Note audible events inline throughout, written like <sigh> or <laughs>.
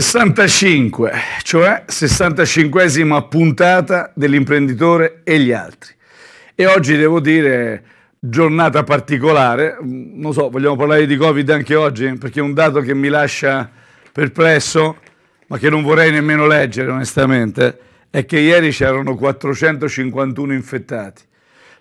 65, cioè 65esima puntata dell'imprenditore e gli altri. E oggi devo dire giornata particolare, mm, non so, vogliamo parlare di Covid anche oggi? Perché è un dato che mi lascia perplesso, ma che non vorrei nemmeno leggere onestamente, è che ieri c'erano 451 infettati.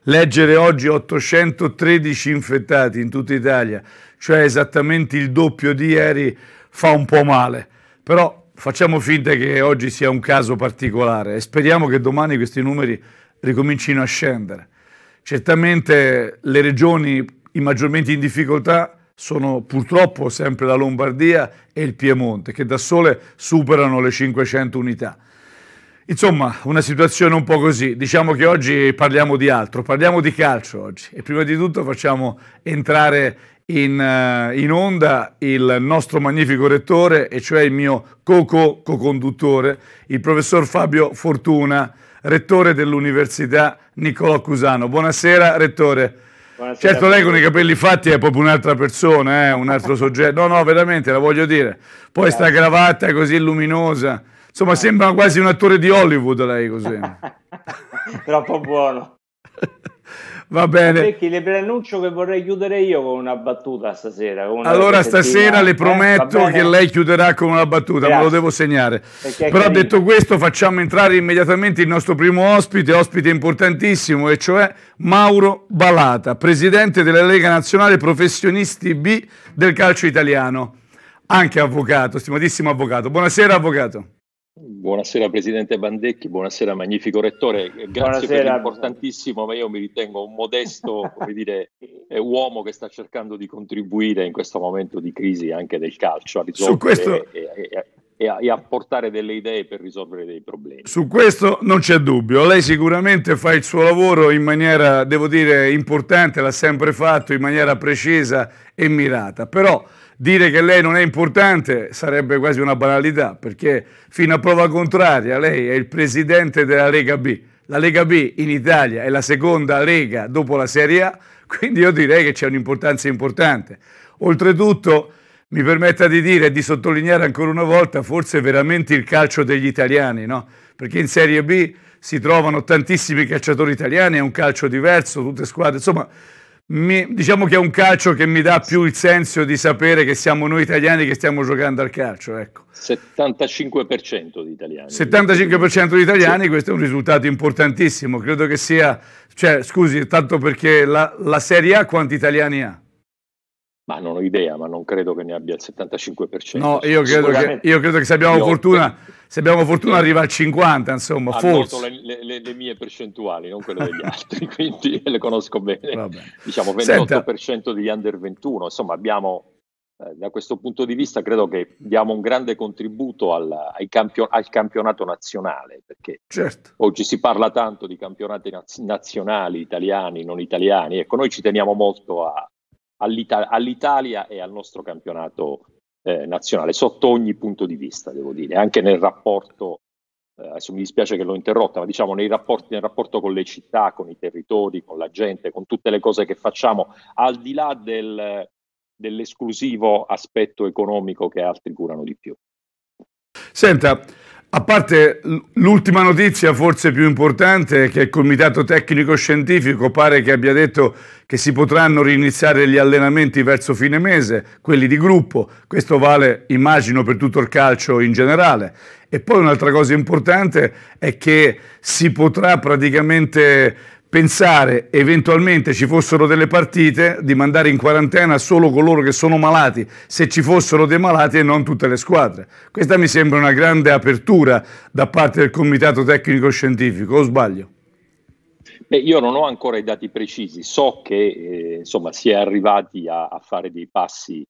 Leggere oggi 813 infettati in tutta Italia, cioè esattamente il doppio di ieri, fa un po' male. Però facciamo finta che oggi sia un caso particolare e speriamo che domani questi numeri ricomincino a scendere. Certamente le regioni maggiormente in difficoltà sono purtroppo sempre la Lombardia e il Piemonte, che da sole superano le 500 unità. Insomma, una situazione un po' così. Diciamo che oggi parliamo di altro, parliamo di calcio oggi e prima di tutto facciamo entrare in, eh, in, onda il nostro magnifico rettore, e cioè il mio co-co-conduttore, il professor Fabio Fortuna, rettore dell'Università Niccolò Cusano. Buonasera, rettore. Buonasera, certo, lei con i capelli fatti è proprio un'altra persona, eh, un altro soggetto. No, no, veramente, la voglio dire. Poi sta cravatta così luminosa. Insomma, sembra quasi un attore di Hollywood lei così. <laughs> Troppo buono. <laughs> Va bene. Perché le preannuncio che vorrei chiudere io con una battuta stasera. Una allora stasera le eh? prometto eh, che lei chiuderà con una battuta, Grazie. me lo devo segnare. Però carino. detto questo facciamo entrare immediatamente il nostro primo ospite, ospite importantissimo, e cioè Mauro Balata, presidente della Lega Nazionale Professionisti B del calcio italiano, anche avvocato, stimatissimo avvocato. Buonasera avvocato. Buonasera Presidente Bandecchi, buonasera magnifico Rettore, grazie buonasera. per l'importantissimo, ma io mi ritengo un modesto <laughs> dire, eh, uomo che sta cercando di contribuire in questo momento di crisi anche del calcio a risolvere questo... e, e, e, a, e apportare delle idee per risolvere dei problemi. Su questo non c'è dubbio, lei sicuramente fa il suo lavoro in maniera, devo dire, importante, l'ha sempre fatto in maniera precisa e mirata, però dire che lei non è importante sarebbe quasi una banalità, perché fino a prova contraria lei è il presidente della Lega B. La Lega B in Italia è la seconda lega dopo la Serie A, <laughs> quindi io direi che c'è un'importanza importante. Oltretutto, mi permetta di dire e di sottolineare ancora una volta, forse veramente il calcio degli italiani, no? Perché in Serie B si trovano tantissimi calciatori italiani, è un calcio diverso, tutte squadre, insomma mi, diciamo che è un calcio che mi dà più il senso di sapere che siamo noi italiani che stiamo giocando al calcio. Ecco. 75% di italiani. 75% di italiani, sì. questo è un risultato importantissimo. Credo che sia, cioè, scusi, tanto perché la, la Serie A quanti italiani ha? Ma non ho idea, ma non credo che ne abbia il 75%. No, io credo, che, io credo che, se abbiamo io fortuna... Ho se abbiamo fortuna arriva al 50, insomma, ah, forse. Le, le, le, mie percentuali, non quelle degli <laughs> altri, quindi le conosco bene. Vabbè. Diciamo 28% Senta. degli under 21, insomma abbiamo, eh, da questo punto di vista credo che diamo un grande contributo al, campio- al campionato nazionale, perché certo. oggi si parla tanto di campionati naz- nazionali, italiani, non italiani, ecco noi ci teniamo molto a, all'Ita- all'Italia e al nostro campionato nazionale eh, nazionale, sotto ogni punto di vista, devo dire, anche nel rapporto, eh, adesso mi dispiace che l'ho interrotta, ma diciamo nei rapporti, nel rapporto con le città, con i territori, con la gente, con tutte le cose che facciamo, al di là del, dell'esclusivo aspetto economico che altri curano di più. Senta, a parte l'ultima notizia, forse più importante, che il Comitato Tecnico Scientifico pare che abbia detto che si potranno riniziare gli allenamenti verso fine mese, quelli di gruppo, questo vale immagino per tutto il calcio in generale. E poi un'altra cosa importante è che si potrà praticamente pensare eventualmente ci fossero delle partite di mandare in quarantena solo coloro che sono malati, se ci fossero dei malati e non tutte le squadre. Questa mi sembra una grande apertura da parte del Comitato Tecnico Scientifico, o sbaglio? Beh, io non ho ancora i dati precisi, so che eh, insomma, si è arrivati a, a fare dei passi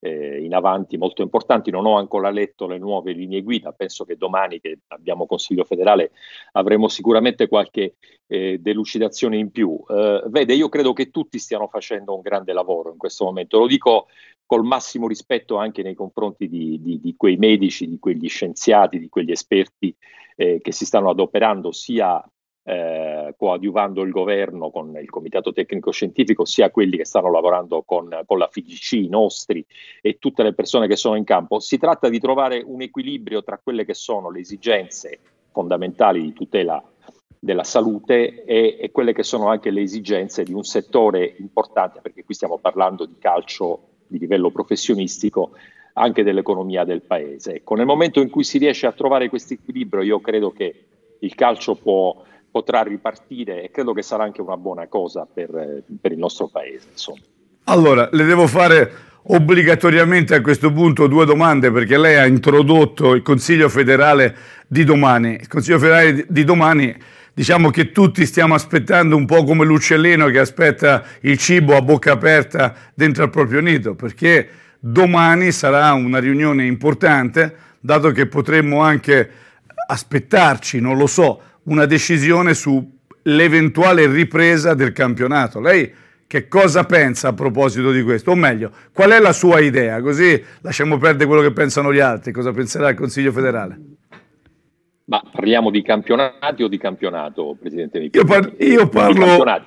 eh, in avanti molto importanti, non ho ancora letto le nuove linee guida, penso che domani che abbiamo Consiglio federale avremo sicuramente qualche eh, delucidazione in più. Eh, vede, io credo che tutti stiano facendo un grande lavoro in questo momento, lo dico col massimo rispetto anche nei confronti di, di, di, quei medici, di quegli scienziati, di quegli esperti eh, che si stanno adoperando sia eh, coadiuvando il governo con il comitato tecnico scientifico, sia quelli che stanno lavorando con, con, la FIGC, i nostri e tutte le persone che sono in campo. Si tratta di trovare un equilibrio tra quelle che sono le esigenze fondamentali di tutela della salute e, e quelle che sono anche le esigenze di un settore importante, perché qui stiamo parlando di calcio di livello professionistico, anche dell'economia del paese. Ecco, nel momento in cui si riesce a trovare questo equilibrio, io credo che il calcio può potrà ripartire e credo che sarà anche una buona cosa per, eh, per il nostro paese. Insomma. Allora, le devo fare obbligatoriamente a questo punto due domande perché lei ha introdotto il Consiglio federale di domani. Il Consiglio federale di domani diciamo che tutti stiamo aspettando un po' come l'uccellino che aspetta il cibo a bocca aperta dentro al proprio nido, perché domani sarà una riunione importante, dato che potremmo anche aspettarci, non lo so, una decisione sull'eventuale ripresa del campionato. Lei che cosa pensa a proposito di questo? O meglio, qual è la sua idea? Così lasciamo perdere quello che pensano gli altri, cosa penserà il Consiglio federale? Ma parliamo di campionati o di campionato, Presidente Io, par- io parlo di campionati.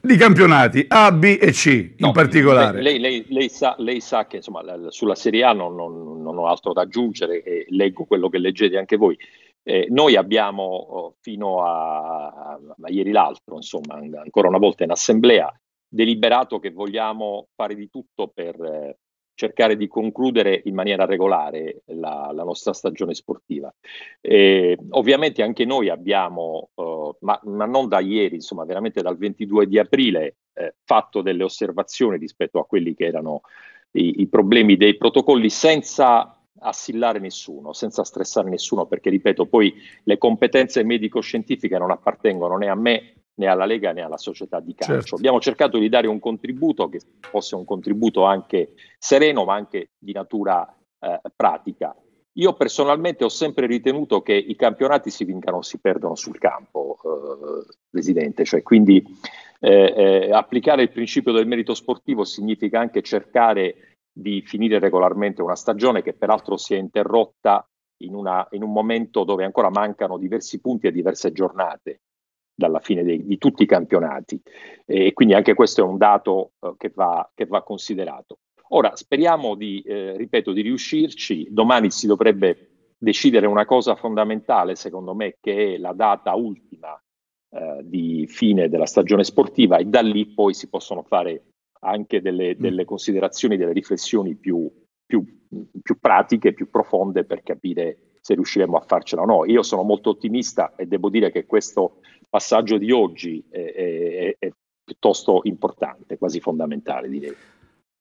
di campionati. A, B e C no, in particolare. Lei, lei, lei, sa, lei sa, che insomma, sulla Serie A non, non, non ho altro da aggiungere e leggo quello che leggete anche voi. Eh, noi abbiamo oh, fino a, a ieri l'altro, insomma, ancora una volta in assemblea, deliberato che vogliamo fare di tutto per eh, cercare di concludere in maniera regolare la, la nostra stagione sportiva. Eh, ovviamente anche noi abbiamo, eh, ma, ma, non da ieri, insomma veramente dal 22 di aprile, eh, fatto delle osservazioni rispetto a quelli che erano i, i problemi dei protocolli senza assillare nessuno, senza stressare nessuno, perché ripeto, poi le competenze medico-scientifiche non appartengono né a me né alla Lega né alla società di calcio. Certo. Abbiamo cercato di dare un contributo che fosse un contributo anche sereno, ma anche di natura eh, pratica. Io personalmente ho sempre ritenuto che i campionati si vincano, o si perdono sul campo, eh, Presidente, cioè quindi eh, eh applicare il principio del merito sportivo significa anche cercare di finire regolarmente una stagione che peraltro si è interrotta in, una, in un momento dove ancora mancano diversi punti e diverse giornate dalla fine dei, di tutti i campionati. E quindi anche questo è un dato eh, che, va, che, va, considerato. Ora speriamo di, eh, ripeto, di riuscirci. Domani si dovrebbe decidere una cosa fondamentale, secondo me, che è la data ultima eh, di fine della stagione sportiva e da lì poi si possono fare anche delle, mm. delle considerazioni, delle riflessioni più, più, più, pratiche, più profonde per capire se riusciremo a farcela o no. Io sono molto ottimista e devo dire che questo passaggio di oggi è, è, è piuttosto importante, quasi fondamentale direi.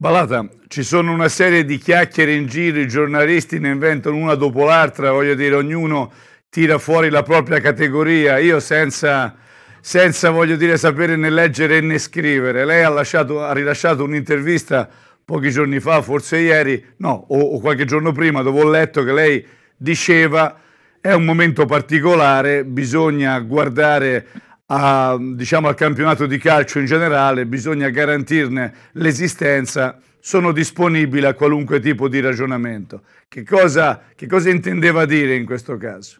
Balata, ci sono una serie di chiacchiere in giro, i giornalisti ne inventano una dopo l'altra, voglio dire, ognuno tira fuori la propria categoria. Io senza senza, voglio dire, sapere né leggere né scrivere. Lei ha, lasciato, ha rilasciato un'intervista pochi giorni fa, forse ieri, no, o, o qualche giorno prima, dove ho letto che lei diceva è un momento particolare, bisogna guardare a, diciamo, al campionato di calcio in generale, bisogna garantirne l'esistenza, sono disponibile a qualunque tipo di ragionamento. Che cosa, che cosa intendeva dire in questo caso?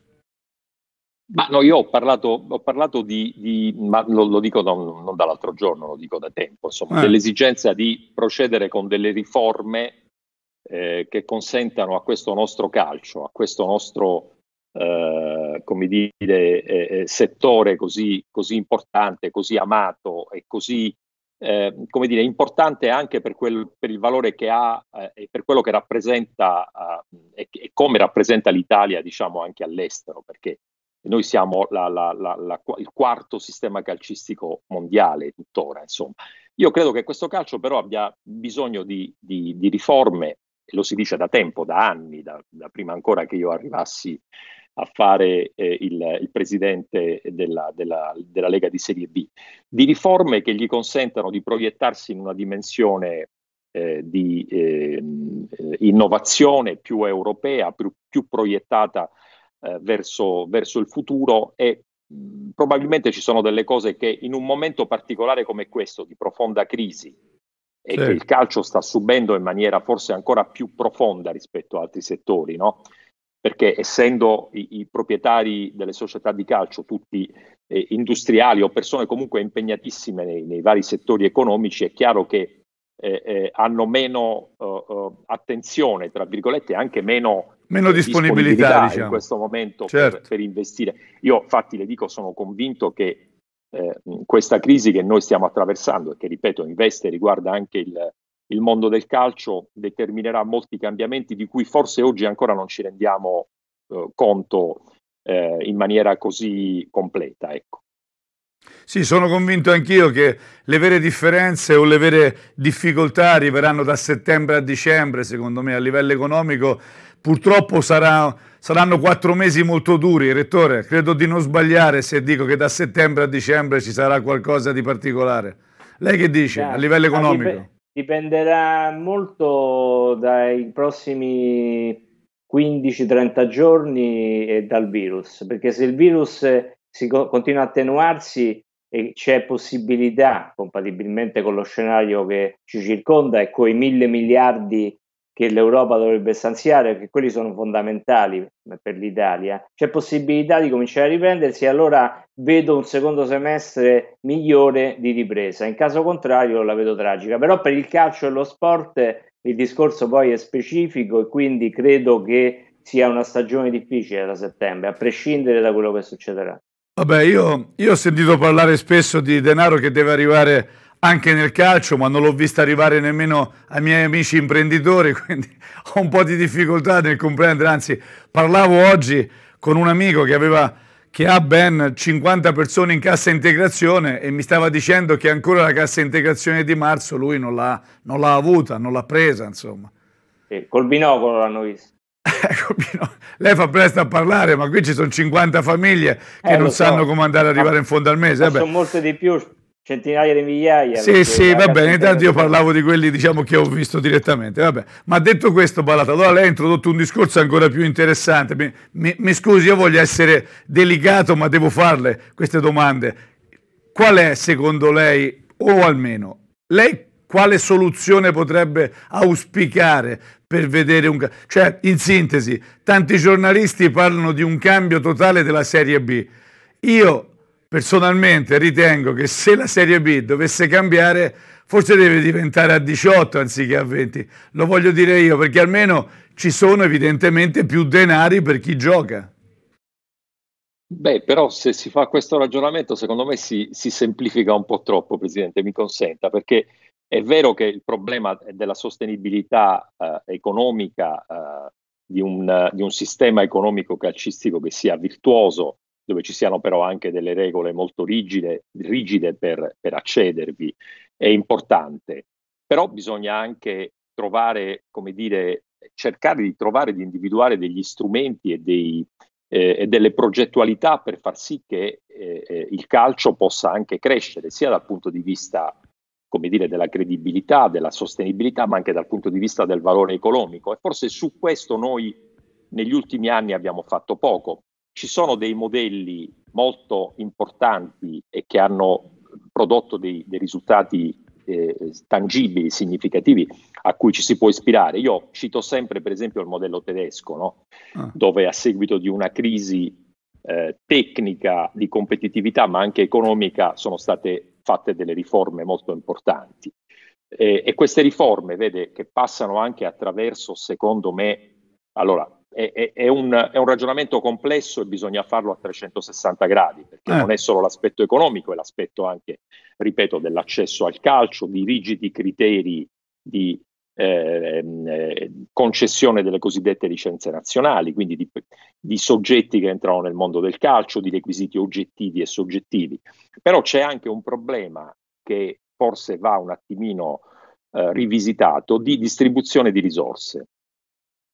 Ma no, io ho parlato, ho parlato di, di, ma lo, lo dico da, non dall'altro giorno, lo dico da tempo, insomma, eh. dell'esigenza di procedere con delle riforme eh, che consentano a questo nostro calcio, a questo nostro eh, come dire, eh, eh, settore così, così, importante, così amato e così eh, come dire, importante anche per, quel, per il valore che ha e per quello che rappresenta e, e come rappresenta l'Italia diciamo anche all'estero, perché noi siamo la, la, la, il quarto sistema calcistico mondiale tuttora, insomma. Io credo che questo calcio però abbia bisogno di, di, di riforme, lo si dice da tempo, da anni, da, da prima ancora che io arrivassi a fare eh, il, il, presidente della, della, della, Lega di Serie B, di riforme che gli consentano di proiettarsi in una dimensione eh, di eh, innovazione più europea, più, più proiettata eh, verso, verso, il futuro e mh, probabilmente ci sono delle cose che in un momento particolare come questo di profonda crisi e sì. che il calcio sta subendo in maniera forse ancora più profonda rispetto ad altri settori, no? perché essendo i, i, proprietari delle società di calcio tutti eh, industriali o persone comunque impegnatissime nei, nei vari settori economici, è chiaro che eh, eh, hanno meno eh, eh attenzione, tra virgolette, anche meno, meno eh, disponibilità, disponibilità diciamo. in questo momento certo. per, per, investire. Io infatti le dico, sono convinto che eh, questa crisi che noi stiamo attraversando e che, ripeto, investe e riguarda anche il, il, mondo del calcio, determinerà molti cambiamenti di cui forse oggi ancora non ci rendiamo conto in maniera così completa. Ecco. Sì, sono convinto anch'io che le vere differenze o le vere difficoltà arriveranno da settembre a dicembre, secondo me, a livello economico. Purtroppo sarà, saranno quattro mesi molto duri, Rettore. Credo di non sbagliare se dico che da settembre a dicembre ci sarà qualcosa di particolare. Lei che dice a livello ah, economico? Dipenderà molto dai prossimi 15-30 giorni e dal virus, perché se il virus si continua a attenuarsi e c'è possibilità, compatibilmente con lo scenario che ci circonda e coi mille miliardi che l'Europa dovrebbe stanziare, che quelli sono fondamentali per l'Italia, c'è possibilità di cominciare a riprendersi e allora vedo un secondo semestre migliore di ripresa, in caso contrario la vedo tragica, però per il calcio e lo sport il discorso poi è specifico e quindi credo che sia una stagione difficile da settembre, a prescindere da quello che succederà. Vabbè, io, io, ho sentito parlare spesso di denaro che deve arrivare anche nel calcio, ma non l'ho visto arrivare nemmeno ai miei amici imprenditori, <laughs> quindi ho un po' di difficoltà nel comprendere. Anzi, parlavo oggi con un amico che, aveva, che ha ben 50 persone in cassa integrazione e mi stava dicendo che ancora la cassa integrazione di marzo lui non l'ha, avuta, non l'ha presa, insomma. col binocolo l'hanno visto. <laughs> Ecco, lei fa presto a parlare, ma qui ci sono 50 famiglie che eh, non so. sanno come andare ad arrivare in fondo al mese. Sono molte di più, centinaia di migliaia. Sì, sì, va bene, intanto io parlavo di quelli diciamo, che ho visto direttamente. Vabbè. Ma detto questo, Balata, allora lei ha introdotto un discorso ancora più interessante. Mi, mi, mi scusi, io voglio essere delicato, ma devo farle queste domande. Qual è, secondo lei, o almeno, lei quale soluzione potrebbe auspicare per vedere un... Cioè, in sintesi, tanti giornalisti parlano di un cambio totale della Serie B. Io personalmente ritengo che se la Serie B dovesse cambiare, forse deve diventare a 18 anziché a 20. Lo voglio dire io, perché almeno ci sono evidentemente più denari per chi gioca. Beh, però se si fa questo ragionamento, secondo me si, si semplifica un po' troppo, Presidente, mi consenta, perché è vero che il problema della sostenibilità eh, economica eh, di, un, di, un, sistema economico calcistico che sia virtuoso, dove ci siano però anche delle regole molto rigide, rigide per, per accedervi, è importante. Però bisogna anche trovare, come dire, cercare di trovare, di individuare degli strumenti e, dei, eh, e delle progettualità per far sì che eh, eh il calcio possa anche crescere, sia dal punto di vista come dire, della credibilità, della sostenibilità, ma anche dal punto di vista del valore economico. E forse su questo noi negli ultimi anni abbiamo fatto poco. Ci sono dei modelli molto importanti e che hanno prodotto dei, dei risultati eh, tangibili, significativi, a cui ci si può ispirare. Io cito sempre, per esempio, il modello tedesco, no? ah. dove a seguito di una crisi eh, tecnica di competitività, ma anche economica, sono state fatte delle riforme molto importanti. Eh, e queste riforme, vede, che passano anche attraverso, secondo me, allora è, è, è, un, è, un, ragionamento complesso e bisogna farlo a 360 gradi, perché eh. non è solo l'aspetto economico, è l'aspetto anche, ripeto, dell'accesso al calcio, di rigidi criteri di, eh, ehm, eh, concessione delle cosiddette licenze nazionali, quindi di, di soggetti che entrano nel mondo del calcio, di requisiti oggettivi e soggettivi. Però c'è anche un problema che forse va un attimino eh, rivisitato di distribuzione di risorse,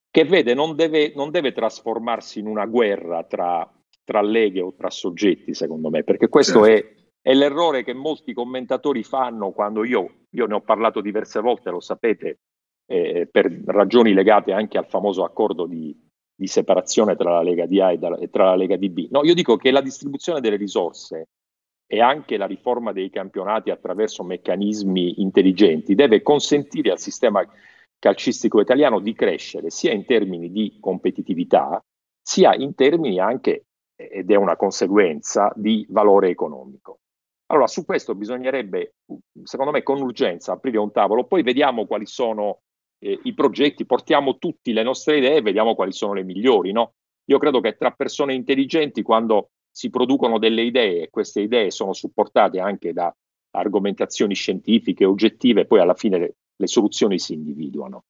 che vede non deve, non deve trasformarsi in una guerra tra, tra, leghe o tra soggetti, secondo me, perché questo certo. è, è, l'errore che molti commentatori fanno quando io, io ne ho parlato diverse volte, lo sapete, eh, per ragioni legate anche al famoso accordo di, di separazione tra la Lega di A e, da, e, tra la Lega di B. No, io dico che la distribuzione delle risorse e anche la riforma dei campionati attraverso meccanismi intelligenti deve consentire al sistema calcistico italiano di crescere sia in termini di competitività, sia in termini anche, ed è una conseguenza, di valore economico. Allora, su questo bisognerebbe, secondo me, con urgenza aprire un tavolo, poi vediamo quali sono eh, i progetti, portiamo tutte le nostre idee e vediamo quali sono le migliori. No? Io credo che tra persone intelligenti, quando si producono delle idee e queste idee sono supportate anche da argomentazioni scientifiche, oggettive, poi alla fine le, le soluzioni si individuano.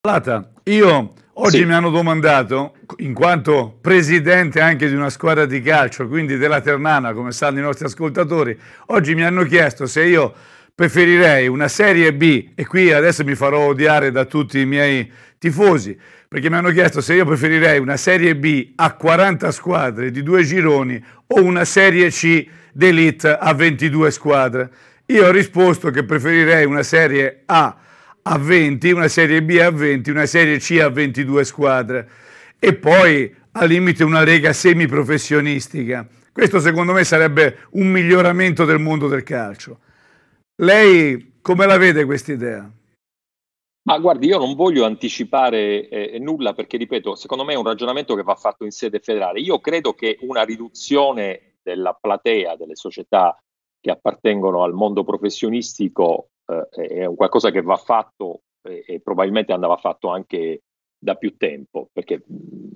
Plata, io oggi sì. mi hanno domandato, in quanto presidente anche di una squadra di calcio, quindi della Ternana, come sanno i nostri ascoltatori, oggi mi hanno chiesto se io preferirei una Serie B, e qui adesso mi farò odiare da tutti i miei tifosi, perché mi hanno chiesto se io preferirei una Serie B a 40 squadre di due gironi o una Serie C d'elite a 22 squadre. Io ho risposto che preferirei una Serie A a 20, una Serie B a 20, una Serie C a 22 squadre e poi al limite una lega semiprofessionistica. Questo secondo me sarebbe un miglioramento del mondo del calcio. Lei come la vede questa idea? Ma guardi, io non voglio anticipare eh, nulla perché, ripeto, secondo me è un ragionamento che va fatto in sede federale. Io credo che una riduzione della platea delle società che appartengono al mondo professionistico eh, è un qualcosa che va fatto eh, e probabilmente andava fatto anche da più tempo, perché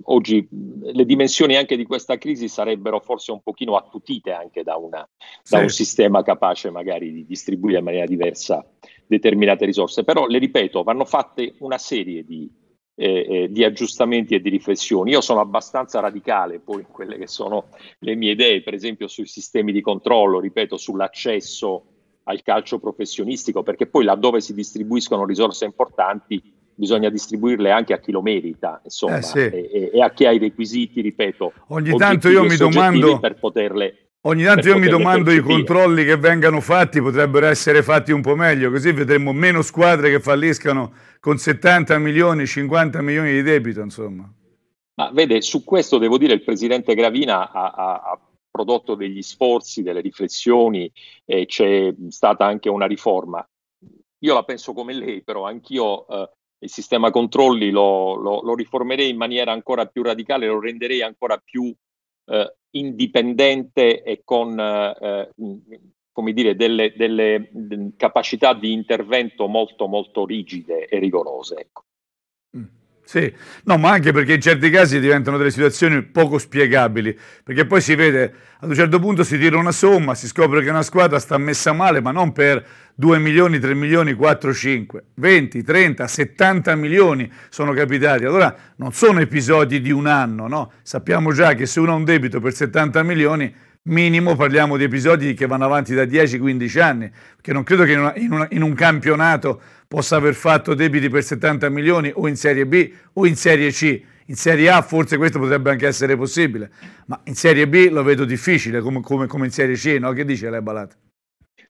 oggi le dimensioni anche di questa crisi sarebbero forse un pochino attutite anche da, una, sì. da un sistema capace magari di distribuire in maniera diversa determinate risorse, però le ripeto, vanno fatte una serie di, eh, eh, di aggiustamenti e di riflessioni. Io sono abbastanza radicale poi in quelle che sono le mie idee, per esempio sui sistemi di controllo, ripeto, sull'accesso al calcio professionistico, perché poi laddove si distribuiscono risorse importanti bisogna distribuirle anche a chi lo merita, insomma, eh sì. e, e, a chi ha i requisiti, ripeto, ogni tanto io mi domando per poterle Ogni tanto io mi domando percepire. i controlli che vengano fatti potrebbero essere fatti un po' meglio, così vedremo meno squadre che falliscano con 70 milioni, 50 milioni di debito, insomma. Ma vede, su questo devo dire il presidente Gravina ha, ha, ha prodotto degli sforzi, delle riflessioni, eh, c'è stata anche una riforma. Io la penso come lei, però anch'io eh, il sistema controlli lo, lo, lo, riformerei in maniera ancora più radicale, lo renderei ancora più eh, indipendente e con eh, eh come dire, delle, delle, mm, capacità di intervento molto, molto rigide e rigorose. Ecco. Mm. Sì, no, ma anche perché in certi casi diventano delle situazioni poco spiegabili, perché poi si vede, ad un certo punto si tira una somma, si scopre che una squadra sta messa male, ma non per 2 milioni, 3 milioni, 4, 5, 20, 30, 70 milioni sono capitati. Allora non sono episodi di un anno, no? Sappiamo già che se uno ha un debito per 70 milioni minimo parliamo di episodi che vanno avanti da 10-15 anni, perché non credo che in, una, in, una, in, un campionato possa aver fatto debiti per 70 milioni o in Serie B o in Serie C. In Serie A forse questo potrebbe anche essere possibile, ma in Serie B lo vedo difficile come, come, come in Serie C, no? Che dice lei Balata?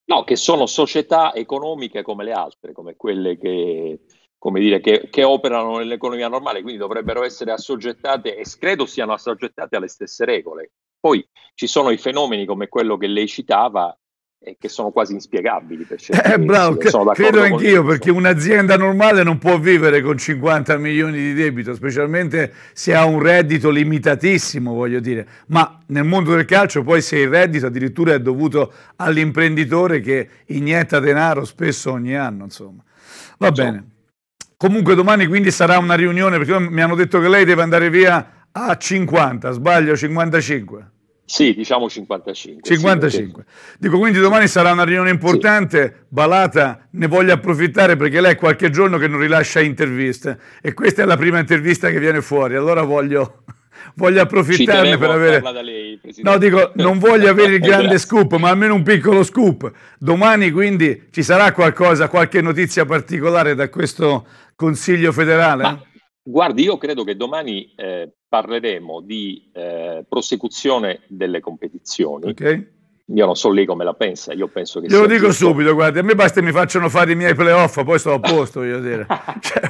No, che sono società economiche come le altre, come quelle che, come dire, che, che, operano nell'economia normale, quindi dovrebbero essere assoggettate e credo siano assoggettate alle stesse regole. Poi ci sono i fenomeni come quello che lei citava eh, che sono quasi inspiegabili. Per eh, bravo, credo anch'io, perché un'azienda normale non può vivere con 50 milioni di debito, specialmente se ha un reddito limitatissimo, voglio dire. Ma nel mondo del calcio poi se il reddito addirittura è dovuto all'imprenditore che inietta denaro spesso ogni anno, insomma. Va esatto. bene. Comunque domani quindi sarà una riunione, perché mi hanno detto che lei deve andare via Ah, a 50, sbaglio 55. Sì, diciamo 55. 55. Sì, Dico, quindi domani sarà una riunione importante, sì. Balata ne voglio approfittare perché lei è qualche giorno che non rilascia interviste e questa è la prima intervista che viene fuori, allora voglio <laughs> voglio approfittarne per avere. Lei, no, dico, non voglio avere il <laughs> grande scoop, ma almeno un piccolo scoop. Domani quindi ci sarà qualcosa, qualche notizia particolare da questo Consiglio federale? Ma Guardi, io credo che domani eh, parleremo di eh, prosecuzione delle competizioni. Okay. Io non so lei come la pensa, io penso che... lo dico giusto. subito, guardi, a me basta che mi facciano fare i miei playoff, poi sto a <laughs> posto, voglio dire. <laughs> Cioè,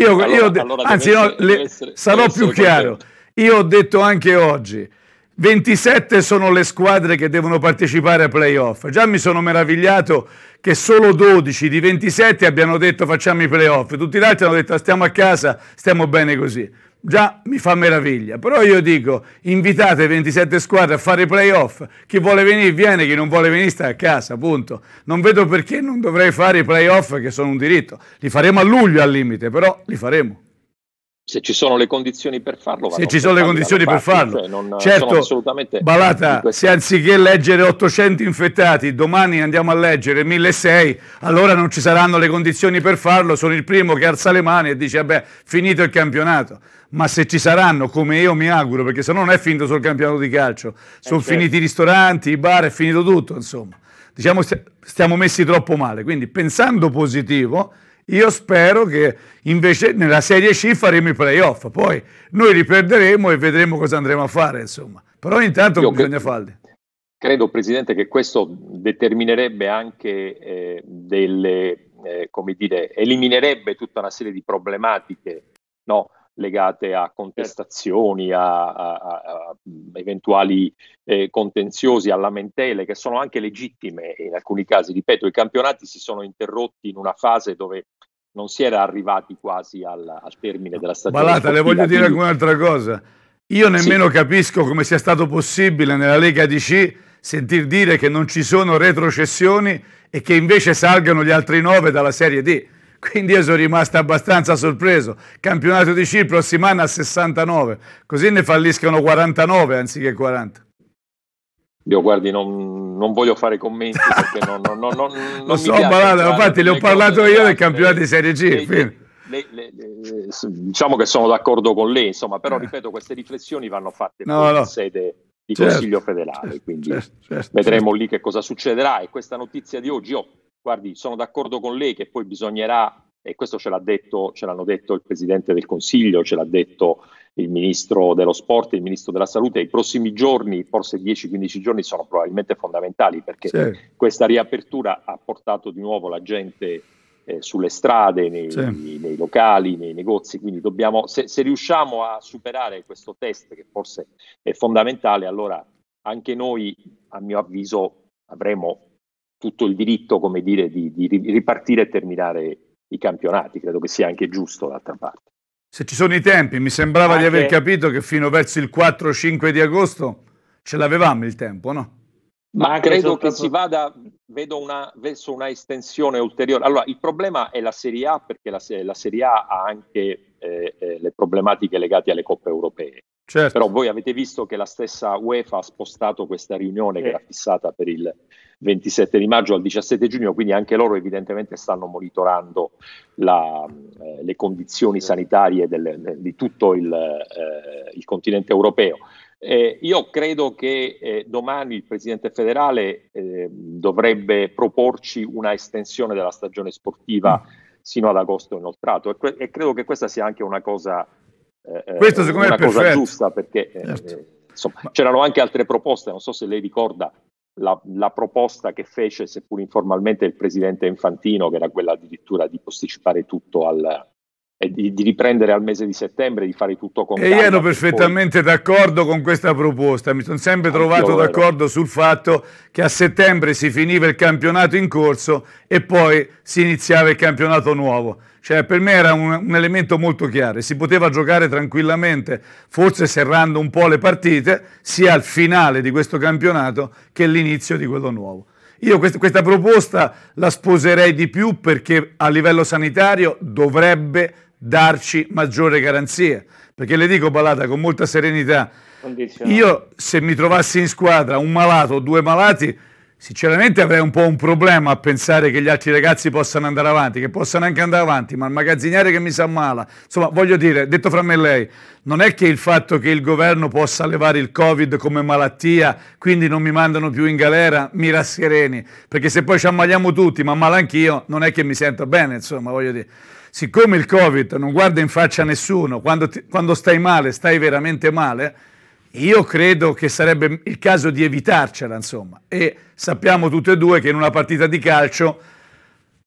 io, allora, io allora anzi, essere, no, le, essere, sarò più chiaro. Contento. Io ho detto anche oggi, 27 sono le squadre che devono partecipare ai playoff. Già mi sono meravigliato che solo 12 di 27 abbiano detto facciamo i playoff, tutti gli altri hanno detto stiamo a casa, stiamo bene così. Già mi fa meraviglia, però io dico invitate 27 squadre a fare i playoff, chi vuole venire viene, chi non vuole venire sta a casa, punto. Non vedo perché non dovrei fare i playoff che sono un diritto, li faremo a luglio al limite, però li faremo se ci sono le condizioni per farlo. Se ci sono le condizioni per parte, farlo, cioè non, certo, assolutamente Balata, se anziché leggere 800 infettati, domani andiamo a leggere 1600, allora non ci saranno le condizioni per farlo, sono il primo che alza le mani e dice vabbè, finito il campionato. Ma se ci saranno, come io mi auguro, perché se no non è finito solo il campionato di calcio, eh, sono certo. finiti i ristoranti, i bar, è finito tutto, insomma. Diciamo stiamo messi troppo male, quindi pensando positivo io spero che invece nella Serie C faremo i playoff, poi noi li perderemo e vedremo cosa andremo a fare, insomma. Però intanto Io bisogna credo, farli. Credo, Presidente, che questo determinerebbe anche eh, delle, eh, come dire, eliminerebbe tutta una serie di problematiche, no? legate a contestazioni, a, a, a eventuali eh, contenziosi, a lamentele che sono anche legittime in alcuni casi. Ripeto, i campionati si sono interrotti in una fase dove non si era arrivati quasi al, al termine della stagione. Balata, le voglio dire un'altra cosa. Io nemmeno sì. capisco come sia stato possibile nella Lega DC sentir dire che non ci sono retrocessioni e che invece salgano gli altri nove dalla Serie D quindi io sono rimasto abbastanza sorpreso. Campionato di C si anno a 69, così ne falliscono 49 anziché 40. Io guardi, non, non voglio fare commenti perché non, non, non, <laughs> non Lo so, Balata, infatti le ho parlato io del campionato di Serie C. Le, le, le, diciamo che sono d'accordo con lei, insomma, però eh. ripeto, queste riflessioni vanno fatte no, no. in sede di certo, Consiglio federale, certo, quindi certo, certo vedremo certo. lì che cosa succederà e questa notizia di oggi, io oh, Guardi, sono d'accordo con lei che poi bisognerà, e questo ce, l'ha detto, ce l'hanno detto il Presidente del Consiglio, ce l'ha detto il Ministro dello Sport, il Ministro della Salute, i prossimi giorni, forse 10-15 giorni, sono probabilmente fondamentali perché sì. questa riapertura ha portato di nuovo la gente eh, sulle strade, nei, sì. nei, locali, nei negozi, quindi dobbiamo, se, se riusciamo a superare questo test che forse è fondamentale, allora anche noi, a mio avviso, avremo tutto il diritto, come dire, di, di ripartire e terminare i campionati. Credo che sia anche giusto d'altra parte. Se ci sono i tempi, mi sembrava anche... di aver capito che fino verso il 4-5 di agosto ce l'avevamo il tempo, no? Ma, Ma credo che si vada una, verso una estensione ulteriore. Allora, il problema è la Serie A perché la, la Serie A ha anche eh, eh, le problematiche legate alle coppe europee. Certo. Però voi avete visto che la stessa UEFA ha spostato questa riunione eh. che era fissata per il 27 di maggio al 17 giugno, quindi anche loro evidentemente stanno monitorando la, eh, le condizioni sanitarie del, di tutto il, eh, il continente europeo. Eh, io credo che eh, domani il Presidente federale eh, dovrebbe proporci una estensione della stagione sportiva mm. sino ad agosto inoltrato e, que- e, credo che questa sia anche una cosa eh, eh, Questo secondo me è perfetto. cosa giusta perché eh, certo. eh, insomma, Ma... c'erano anche altre proposte, non so se lei ricorda la, la, proposta che fece, seppur informalmente, il presidente Infantino, che era quella addirittura di posticipare tutto al, di, di, riprendere al mese di settembre, di fare tutto con... E io ero perfettamente poi... d'accordo con questa proposta, mi sono sempre trovato d'accordo sul fatto che a settembre si finiva il campionato in corso e poi si iniziava il campionato nuovo. Cioè, per me era un, un, elemento molto chiaro, si poteva giocare tranquillamente, forse serrando un po' le partite, sia al finale di questo campionato che all'inizio di quello nuovo. Io questa, questa proposta la sposerei di più perché a livello sanitario dovrebbe darci maggiore garanzia, perché le dico Balata con molta serenità, io se mi trovassi in squadra un malato o due malati Sinceramente avrei un po' un problema a pensare che gli altri ragazzi possano andare avanti, che possano anche andare avanti, ma il magazziniere che mi sa mala. Insomma, voglio dire, detto fra me e lei, non è che il fatto che il governo possa levare il Covid come malattia, quindi non mi mandano più in galera, mi rassereni, perché se poi ci ammaliamo tutti, ma male anch'io, non è che mi sento bene, insomma, voglio dire. Siccome il Covid non guarda in faccia a nessuno, quando, ti, quando stai male, stai veramente male, io credo che sarebbe il caso di evitarcela, insomma. E sappiamo tutte e due che in una partita di calcio,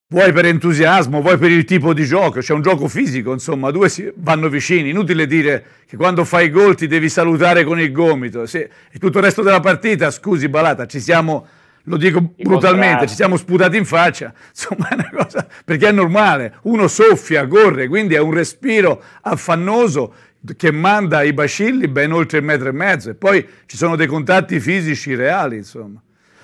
vuoi per entusiasmo, vuoi per il tipo di gioco, c'è cioè un gioco fisico, insomma, due vanno vicini. Inutile dire che quando fai gol ti devi salutare con il gomito. Sì. E tutto il resto della partita, scusi Balata, ci siamo, lo dico brutalmente, ci siamo sputati in faccia. <laughs> Insomma, è una cosa, perché è normale. Uno soffia, corre, quindi è un respiro affannoso che manda i bacilli ben oltre il metro e mezzo e poi ci sono dei contatti fisici reali, insomma.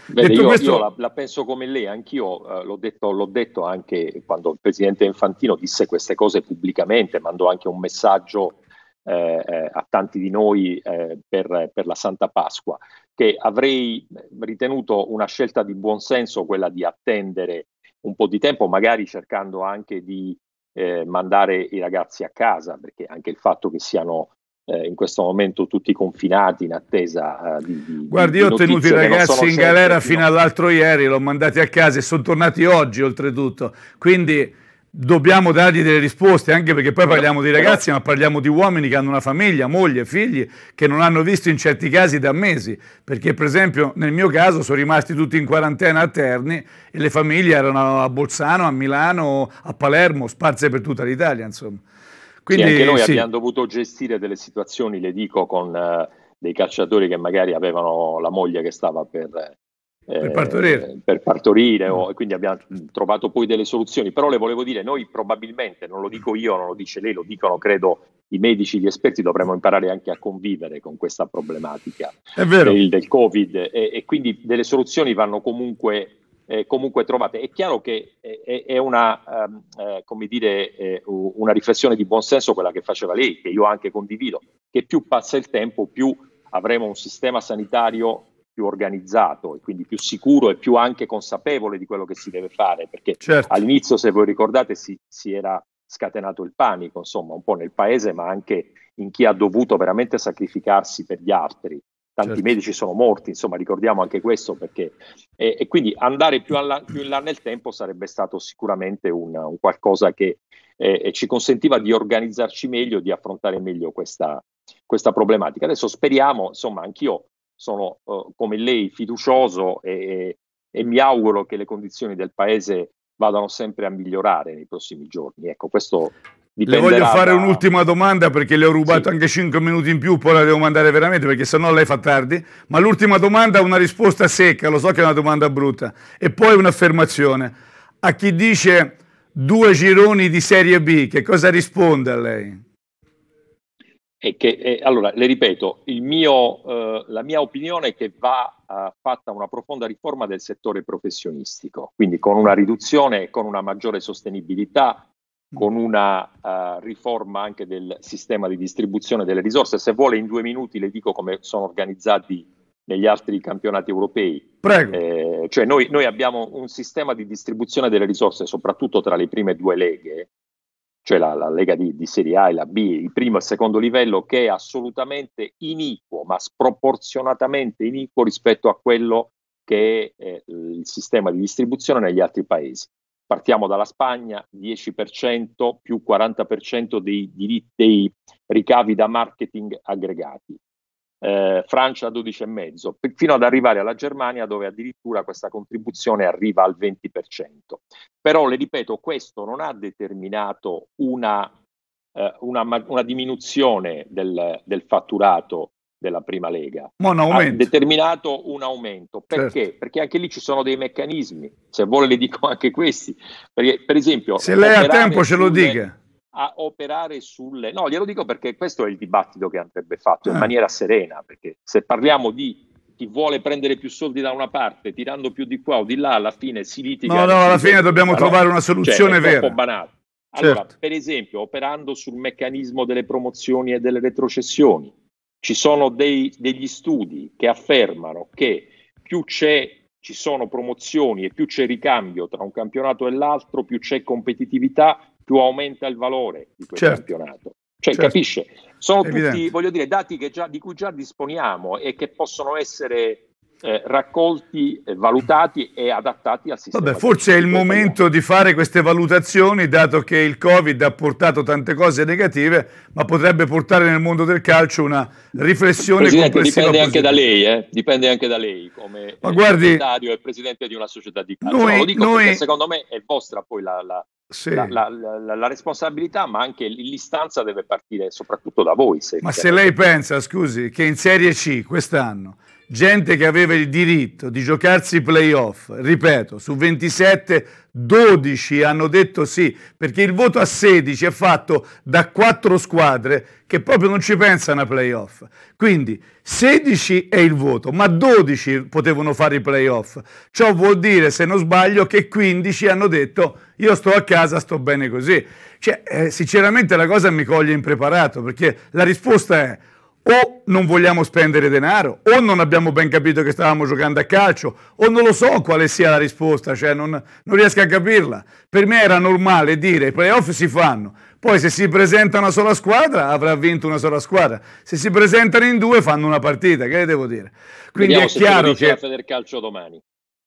Bene, io, questo... io la, la, penso come lei, anch'io eh, l'ho, detto, l'ho, detto, anche quando il presidente Infantino disse queste cose pubblicamente, mandò anche un messaggio eh, eh, a tanti di noi eh, per, per, la Santa Pasqua, che avrei ritenuto una scelta di buonsenso quella di attendere un po' di tempo, magari cercando anche di eh, mandare i ragazzi a casa, perché anche il fatto che siano eh, in questo momento tutti confinati in attesa eh, di, di... Guardi, io ho tenuto i ragazzi in galera fino all'altro ieri, l'ho mandati a casa e sono tornati oggi oltretutto, quindi dobbiamo dargli delle risposte, anche perché poi parliamo di ragazzi, ma parliamo di uomini che hanno una famiglia, moglie, figli, che non hanno visto in certi casi da mesi, perché per esempio nel mio caso sono rimasti tutti in quarantena a Terni e le famiglie erano a Bolzano, a Milano, a Palermo, sparse per tutta l'Italia, insomma. Quindi sì, anche noi sì. abbiamo dovuto gestire delle situazioni, le dico, con eh, dei calciatori che magari avevano la moglie che stava per per eh, partorire, per partorire o, mm. quindi abbiamo mm, trovato poi delle soluzioni, però le volevo dire, noi probabilmente, non lo dico io, non lo dice lei, lo dicono credo i medici, gli esperti, dovremmo imparare anche a convivere con questa problematica del, del, Covid e, e, quindi delle soluzioni vanno comunque, eh, comunque trovate. È chiaro che è, è una, um, eh, come dire, eh, una riflessione di buon senso quella che faceva lei, che io anche condivido, che più passa il tempo, più avremo un sistema sanitario più organizzato e quindi più sicuro e più anche consapevole di quello che si deve fare, perché certo. all'inizio, se voi ricordate, si, si era scatenato il panico, insomma, un po' nel paese, ma anche in chi ha dovuto veramente sacrificarsi per gli altri tanti certo. medici sono morti, insomma ricordiamo anche questo perché e, e quindi andare più, alla, più, in là nel tempo sarebbe stato sicuramente un, un qualcosa che eh, ci consentiva di organizzarci meglio, di affrontare meglio questa, questa problematica. Adesso speriamo, insomma anch'io sono eh, come lei fiducioso e, e, mi auguro che le condizioni del paese vadano sempre a migliorare nei prossimi giorni. Ecco, questo le voglio fare da... un'ultima domanda perché le ho rubato sì. anche 5 minuti in più, poi la devo mandare veramente perché sennò lei fa tardi. Ma l'ultima domanda una risposta secca, lo so che è una domanda brutta, e poi un'affermazione. A chi dice due gironi di Serie B, che cosa risponde a lei? E che, e, allora, le ripeto, mio, eh, la mia opinione è che va eh, fatta una profonda riforma del settore professionistico, quindi con una riduzione, con una maggiore sostenibilità, con una eh, riforma anche del sistema di distribuzione delle risorse. Se vuole in due minuti le dico come sono organizzati negli altri campionati europei. Prego. Eh, cioè noi, noi abbiamo un sistema di distribuzione delle risorse, soprattutto tra le prime due leghe, cioè la, la Lega di, di, Serie A e la B, il primo e il secondo livello che è assolutamente iniquo, ma sproporzionatamente iniquo rispetto a quello che è eh, il sistema di distribuzione negli altri paesi. Partiamo dalla Spagna, 10% più 40% dei, dei, dei ricavi da marketing aggregati eh, Francia 12,5, fino ad arrivare alla Germania dove addirittura questa contribuzione arriva al 20%. Però le ripeto, questo non ha determinato una, eh, una, una diminuzione del, del, fatturato della prima lega, ma ha determinato un aumento. Certo. Perché? Certo. Perché anche lì ci sono dei meccanismi, se vuole le dico anche questi. Perché, per esempio... Se lei ha tempo ce lo dica a operare sulle... No, glielo dico perché questo è il dibattito che andrebbe fatto in eh. maniera serena, perché se parliamo di chi vuole prendere più soldi da una parte, tirando più di qua o di là, alla fine si litiga. No, no, alla fine dobbiamo trovare una soluzione cioè, vera. Banale. Allora, certo. per esempio, operando sul meccanismo delle promozioni e delle retrocessioni, ci sono dei, degli studi che affermano che più c'è ci sono promozioni e più c'è ricambio tra un campionato e l'altro, più c'è competitività, più aumenta il valore di quel certo. campionato. Cioè, certo. capisce? Sono Evidente. tutti, voglio dire, dati già, di cui già disponiamo e che possono essere eh, raccolti, eh, valutati e adattati al sistema. Vabbè, forse è il momento di fare queste valutazioni, dato che il Covid ha portato tante cose negative, ma potrebbe portare nel mondo del calcio una riflessione Presidente, complessiva. Dipende positiva. anche da lei, eh? dipende anche da lei come ma guardi, segretario e presidente di una società di calcio. Noi, no, noi, secondo me è vostra poi la, la, sì. La, la, la, la, responsabilità, ma anche l'istanza deve partire soprattutto da voi. Se ma se lei pensa, scusi, che in Serie C quest'anno gente che aveva il diritto di giocarsi i playoff, ripeto, su 27, 12 hanno detto sì, perché il voto a 16 è fatto da quattro squadre che proprio non ci pensano a playoff. Quindi 16 è il voto, ma 12 potevano fare i playoff. Ciò vuol dire, se non sbaglio, che 15 hanno detto io sto a casa, sto bene così. Cioè, eh, sinceramente la cosa mi coglie impreparato, perché la risposta è o non vogliamo spendere denaro, o non abbiamo ben capito che stavamo giocando a calcio, o non lo so quale sia la risposta, cioè non, non riesco a capirla. Per me era normale dire i playoff si fanno, poi se si presenta una sola squadra avrà vinto una sola squadra, se si presentano in due fanno una partita, che devo dire? Quindi Vediamo è chiaro che... del calcio domani.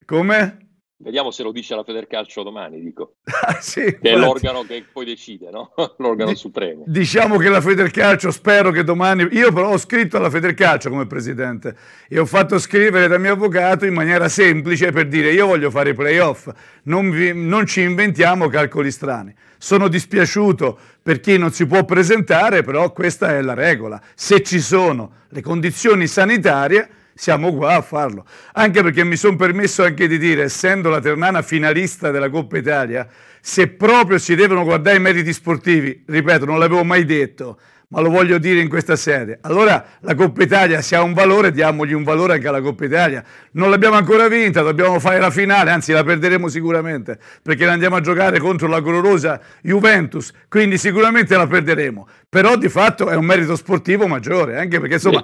Come? Vediamo se lo dice la Federcalcio domani, dico. <laughs> sì, che è l'organo che poi decide, no? <laughs> l'organo D- supremo. Diciamo che la Federcalcio, spero che domani... Io però ho scritto alla Federcalcio come presidente e ho fatto scrivere da mio avvocato in maniera semplice per dire io voglio fare i playoff, non, vi... non ci inventiamo calcoli strani. Sono dispiaciuto per chi non si può presentare, però questa è la regola. Se ci sono le condizioni sanitarie siamo qua a farlo. Anche perché mi sono permesso anche di dire, essendo la Ternana finalista della Coppa Italia, se proprio si devono guardare i meriti sportivi, ripeto, non l'avevo mai detto, ma lo voglio dire in questa sede. Allora la Coppa Italia, se ha un valore, diamogli un valore anche alla Coppa Italia. Non l'abbiamo ancora vinta, dobbiamo fare la finale, anzi la perderemo sicuramente, perché la andiamo a giocare contro la gloriosa Juventus, quindi sicuramente la perderemo. Però di fatto è un merito sportivo maggiore, anche perché insomma...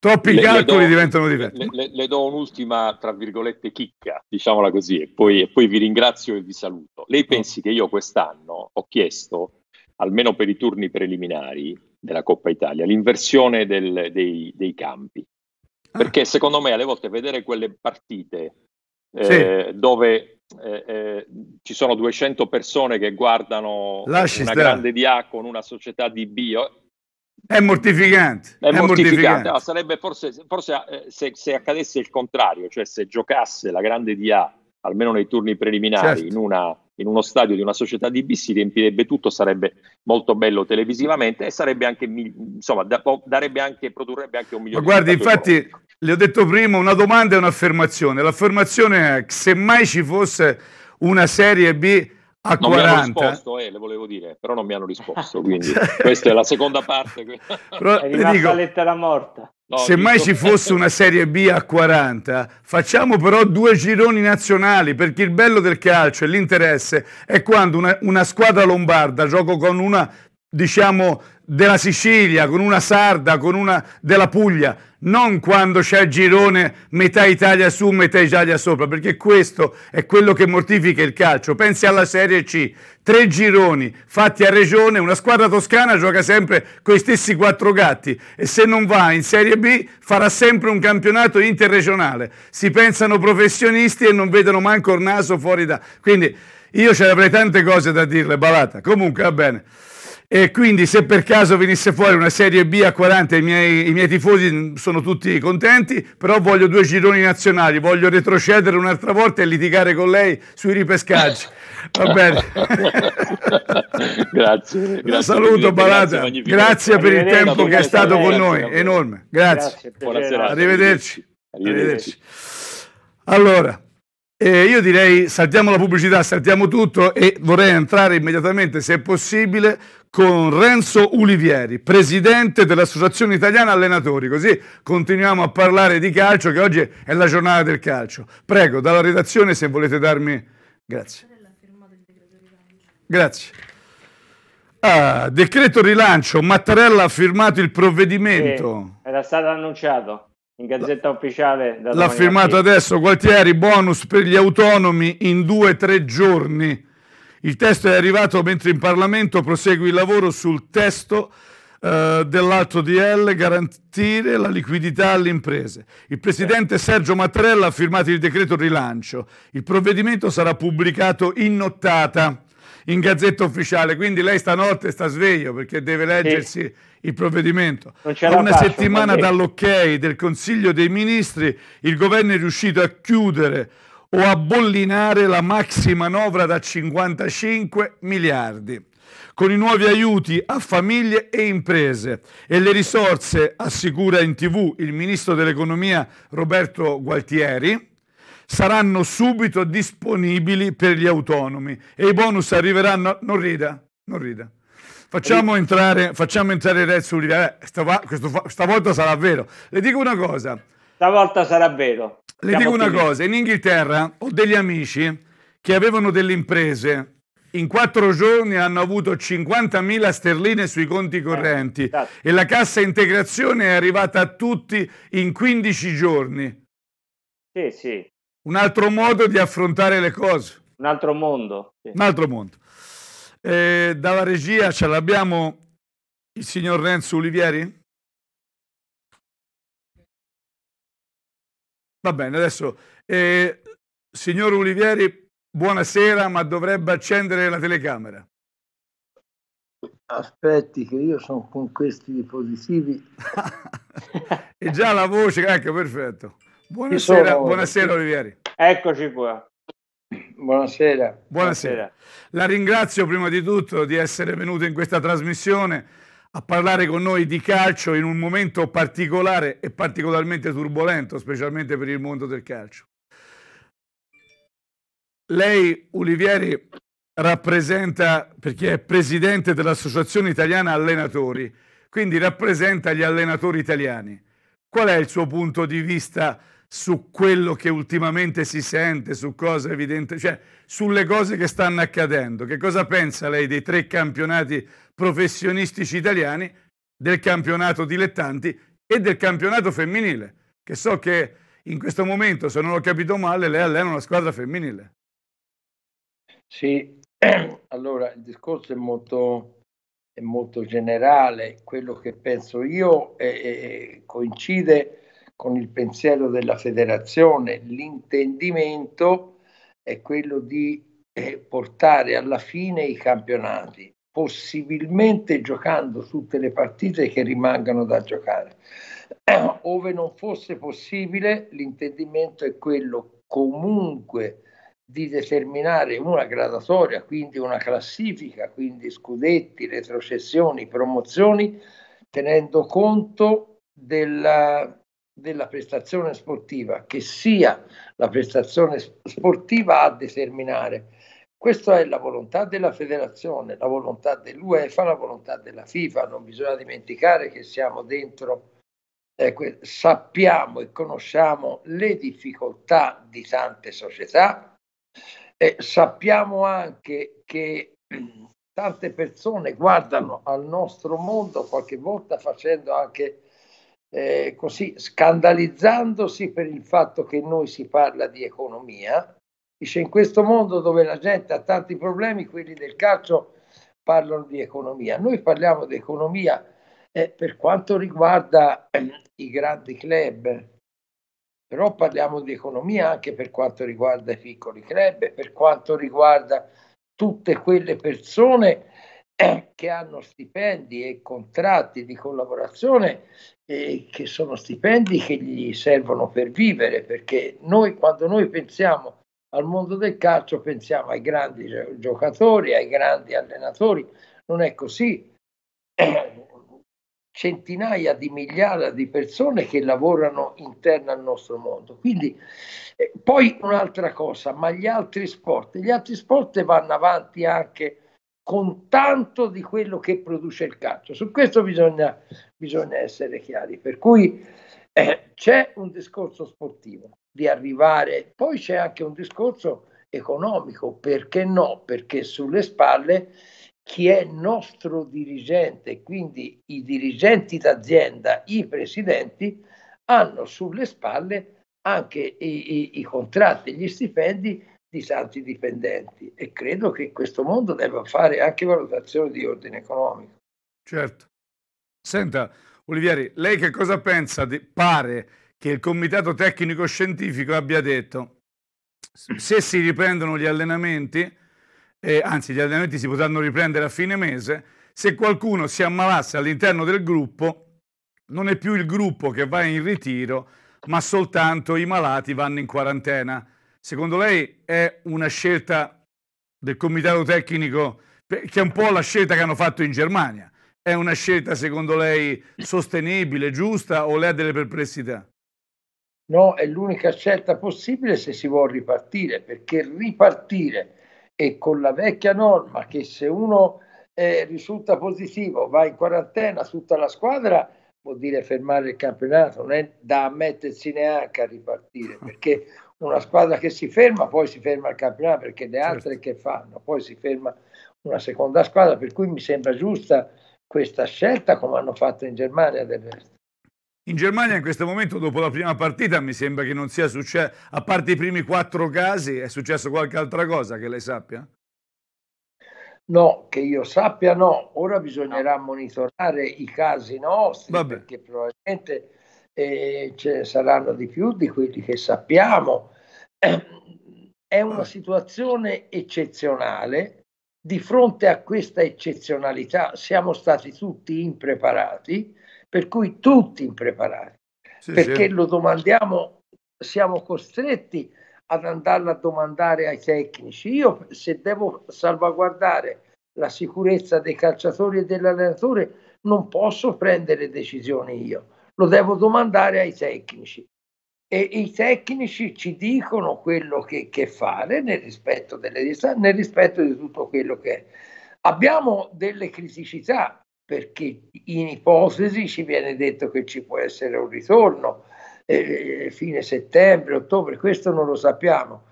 Troppi le, calcoli le do, diventano diversi. Le, le, do un'ultima, tra virgolette, chicca, diciamola così, e poi, e poi vi ringrazio e vi saluto. Lei pensi che io quest'anno ho chiesto, almeno per i turni preliminari della Coppa Italia, l'inversione del, dei, dei campi? Ah. Perché secondo me alle volte vedere quelle partite eh, sì. dove eh, eh, ci sono 200 persone che guardano Lasci una stare. grande DA con una società di B, è mortificante. È, è mortificante. No, sarebbe forse, forse eh, se, se, accadesse il contrario, cioè se giocasse la grande DA, almeno nei turni preliminari, certo. in, una, in, uno stadio di una società di B, si riempirebbe tutto, sarebbe molto bello televisivamente e sarebbe anche, insomma, darebbe anche, produrrebbe anche un miglior Ma guardi, infatti, economico. le ho detto prima, una domanda e un'affermazione. L'affermazione è che se mai ci fosse una Serie B a non 40. mi hanno risposto, eh, le volevo dire, però non mi hanno risposto, <laughs> quindi questa è la seconda parte. <laughs> Però, è rimasta lettera morta. No, se mai ci fosse una Serie B a 40, facciamo però due gironi nazionali, perché il bello del calcio e l'interesse è quando una, una squadra lombarda gioca con una diciamo, della Sicilia, con una sarda, con una della Puglia, non quando c'è il girone metà Italia su, metà Italia sopra, perché questo è quello che mortifica il calcio. Pensi alla Serie C, tre gironi fatti a regione, una squadra toscana gioca sempre con i stessi quattro gatti e se non va in Serie B farà sempre un campionato interregionale. Si pensano professionisti e non vedono manco il naso fuori da... Quindi io ce l'avrei tante cose da dirle, Balata. Comunque va bene. E quindi se per caso venisse fuori una Serie B a 40, i miei, i miei tifosi sono tutti contenti, però voglio due gironi nazionali, voglio retrocedere un'altra volta e litigare con lei sui ripescaggi. Va bene. <laughs> grazie, grazie. saluto Balata. Grazie, grazie per il tempo che è stato con noi, enorme. Grazie. grazie Arrivederci. Arrivederci. Allora, eh, io direi saltiamo la pubblicità, saltiamo tutto e vorrei entrare immediatamente, se è possibile, con Renzo Ulivieri, presidente dell'Associazione Italiana Allenatori, così continuiamo a parlare di calcio che oggi è la giornata del calcio. Prego, dalla redazione se volete darmi... Grazie. Grazie. Ah, decreto rilancio, Mattarella ha firmato il provvedimento. Sì, eh, era stato annunciato in gazzetta L ufficiale. L'ha firmato adesso Gualtieri, bonus per gli autonomi in due o tre giorni il testo è arrivato mentre in Parlamento prosegue il lavoro sul testo eh, DL garantire la liquidità alle imprese. Il presidente Sergio Mattarella ha firmato il decreto rilancio. Il provvedimento sarà pubblicato in nottata in gazzetta ufficiale, quindi lei stanotte sta sveglio perché deve leggersi sì. il provvedimento. A una faccio, settimana dall'ok del Consiglio dei Ministri il governo è riuscito a chiudere o a bollinare la maxi manovra da 55 miliardi con i nuovi aiuti a famiglie e imprese e le risorse, assicura in tv il ministro dell'economia Roberto Gualtieri, saranno subito disponibili per gli autonomi e i bonus arriveranno... Non rida, non rida. Facciamo entrare, facciamo entrare Rezzo Urida. Eh, stavolta sarà vero. Le dico una cosa. Stavolta sarà vero. Le dico una cosa, in Inghilterra ho degli amici che avevano delle imprese, in quattro giorni hanno avuto 50.000 sterline sui conti eh, correnti eh, e la cassa integrazione è arrivata a tutti in 15 giorni. Sì, sì. Un altro modo di affrontare le cose. Un altro mondo. Sì. Un altro mondo. Eh, dalla regia ce l'abbiamo il signor Renzo Olivieri? Va bene, adesso, eh, signor Olivieri, buonasera, ma dovrebbe accendere la telecamera. Aspetti che io sono con questi dispositivi. <laughs> e già la voce, ecco, perfetto. Buonasera, buonasera Olivieri. Eccoci qua. Buonasera. buonasera. Buonasera. La ringrazio prima di tutto di essere venuto in questa trasmissione a parlare con noi di calcio in un momento particolare e particolarmente turbolento, specialmente per il mondo del calcio. Lei, Olivieri, rappresenta, perché è presidente dell'Associazione Italiana Allenatori, quindi rappresenta gli allenatori italiani. Qual è il suo punto di vista su quello che ultimamente si sente, su cosa evidente, cioè sulle cose che stanno accadendo. Che cosa pensa lei dei tre campionati professionistici italiani, del campionato dilettanti e del campionato femminile? Che so che in questo momento, se non ho capito male, lei allena una squadra femminile. Sì, <clears throat> allora il discorso è molto, è molto generale, quello che penso io è, è, coincide con il pensiero della federazione, l'intendimento è quello di eh, portare alla fine i campionati, possibilmente giocando tutte le partite che rimangano da giocare. Eh, <clears throat> ove non fosse possibile, l'intendimento è quello comunque di determinare una gradatoria, quindi una classifica, quindi scudetti, retrocessioni, promozioni, tenendo conto della, della prestazione sportiva, che sia la prestazione sportiva a determinare. Questa è la volontà della federazione, la volontà dell'UEFA, la volontà della FIFA. Non bisogna dimenticare che siamo dentro, eh, sappiamo e conosciamo le difficoltà di tante società e sappiamo anche che mm, tante persone guardano al nostro mondo qualche volta facendo anche eh, così scandalizzandosi per il fatto che noi si parla di economia. Dice in questo mondo dove la gente ha tanti problemi, quelli del calcio parlano di economia. Noi parliamo di economia eh, per quanto riguarda eh, i grandi club, però parliamo di economia anche per quanto riguarda i piccoli club, per quanto riguarda tutte quelle persone <coughs> che hanno stipendi e contratti di collaborazione eh, che sono stipendi che gli servono per vivere, perché noi quando noi pensiamo al mondo del calcio pensiamo ai grandi giocatori, ai grandi allenatori, non è così. <coughs> Centinaia di migliaia di persone che lavorano interno al nostro mondo. Quindi, eh, poi un'altra cosa, ma gli altri sport, gli altri sport vanno avanti anche con tanto di quello che produce il calcio. Su questo bisogna, bisogna essere chiari, per cui eh, c'è un discorso sportivo di arrivare, poi c'è anche un discorso economico, perché no? Perché sulle spalle chi è nostro dirigente, quindi i dirigenti d'azienda, i presidenti, hanno sulle spalle anche i, i, i contratti, gli stipendi di santi dipendenti e credo che questo mondo debba fare anche valutazioni di ordine economico. Certo. Senta, Olivieri, lei che cosa pensa? Di, pare che il comitato tecnico scientifico abbia detto se si riprendono gli allenamenti, eh, anzi gli allenamenti si potranno riprendere a fine mese, se qualcuno si ammalasse all'interno del gruppo, non è più il gruppo che va in ritiro, ma soltanto i malati vanno in quarantena secondo lei è una scelta del comitato tecnico che è un po' la scelta che hanno fatto in Germania? È una scelta secondo lei sostenibile, giusta o lei ha delle perplessità? No, è l'unica scelta possibile se si vuole ripartire, perché ripartire e con la vecchia norma che se uno eh, risulta positivo va in quarantena tutta la squadra vuol dire fermare il campionato, non è da ammettersi neanche a ripartire, perché una squadra che si ferma, poi si ferma il campionato perché le certo. altre certo. che fanno, poi si ferma una seconda squadra, per cui mi sembra giusta questa scelta come hanno fatto in Germania del resto. In Germania in questo momento, dopo la prima partita, mi sembra che non sia successo, a parte i primi quattro casi, è successo qualche altra cosa che lei sappia? No, che io sappia no. Ora bisognerà monitorare i casi nostri, Vabbè. perché probabilmente e ce ne saranno di più di quelli che sappiamo. È una situazione eccezionale. Di fronte a questa eccezionalità siamo stati tutti impreparati, per cui tutti impreparati, sì, perché sì. lo domandiamo, siamo costretti ad andarla a domandare ai tecnici. Io se devo salvaguardare la sicurezza dei calciatori e dell'allenatore non posso prendere decisioni io lo devo domandare ai tecnici e i tecnici ci dicono quello che, che fare nel rispetto, delle, nel rispetto di tutto quello che è. Abbiamo delle criticità perché in ipotesi ci viene detto che ci può essere un ritorno eh, fine settembre, ottobre, questo non lo sappiamo.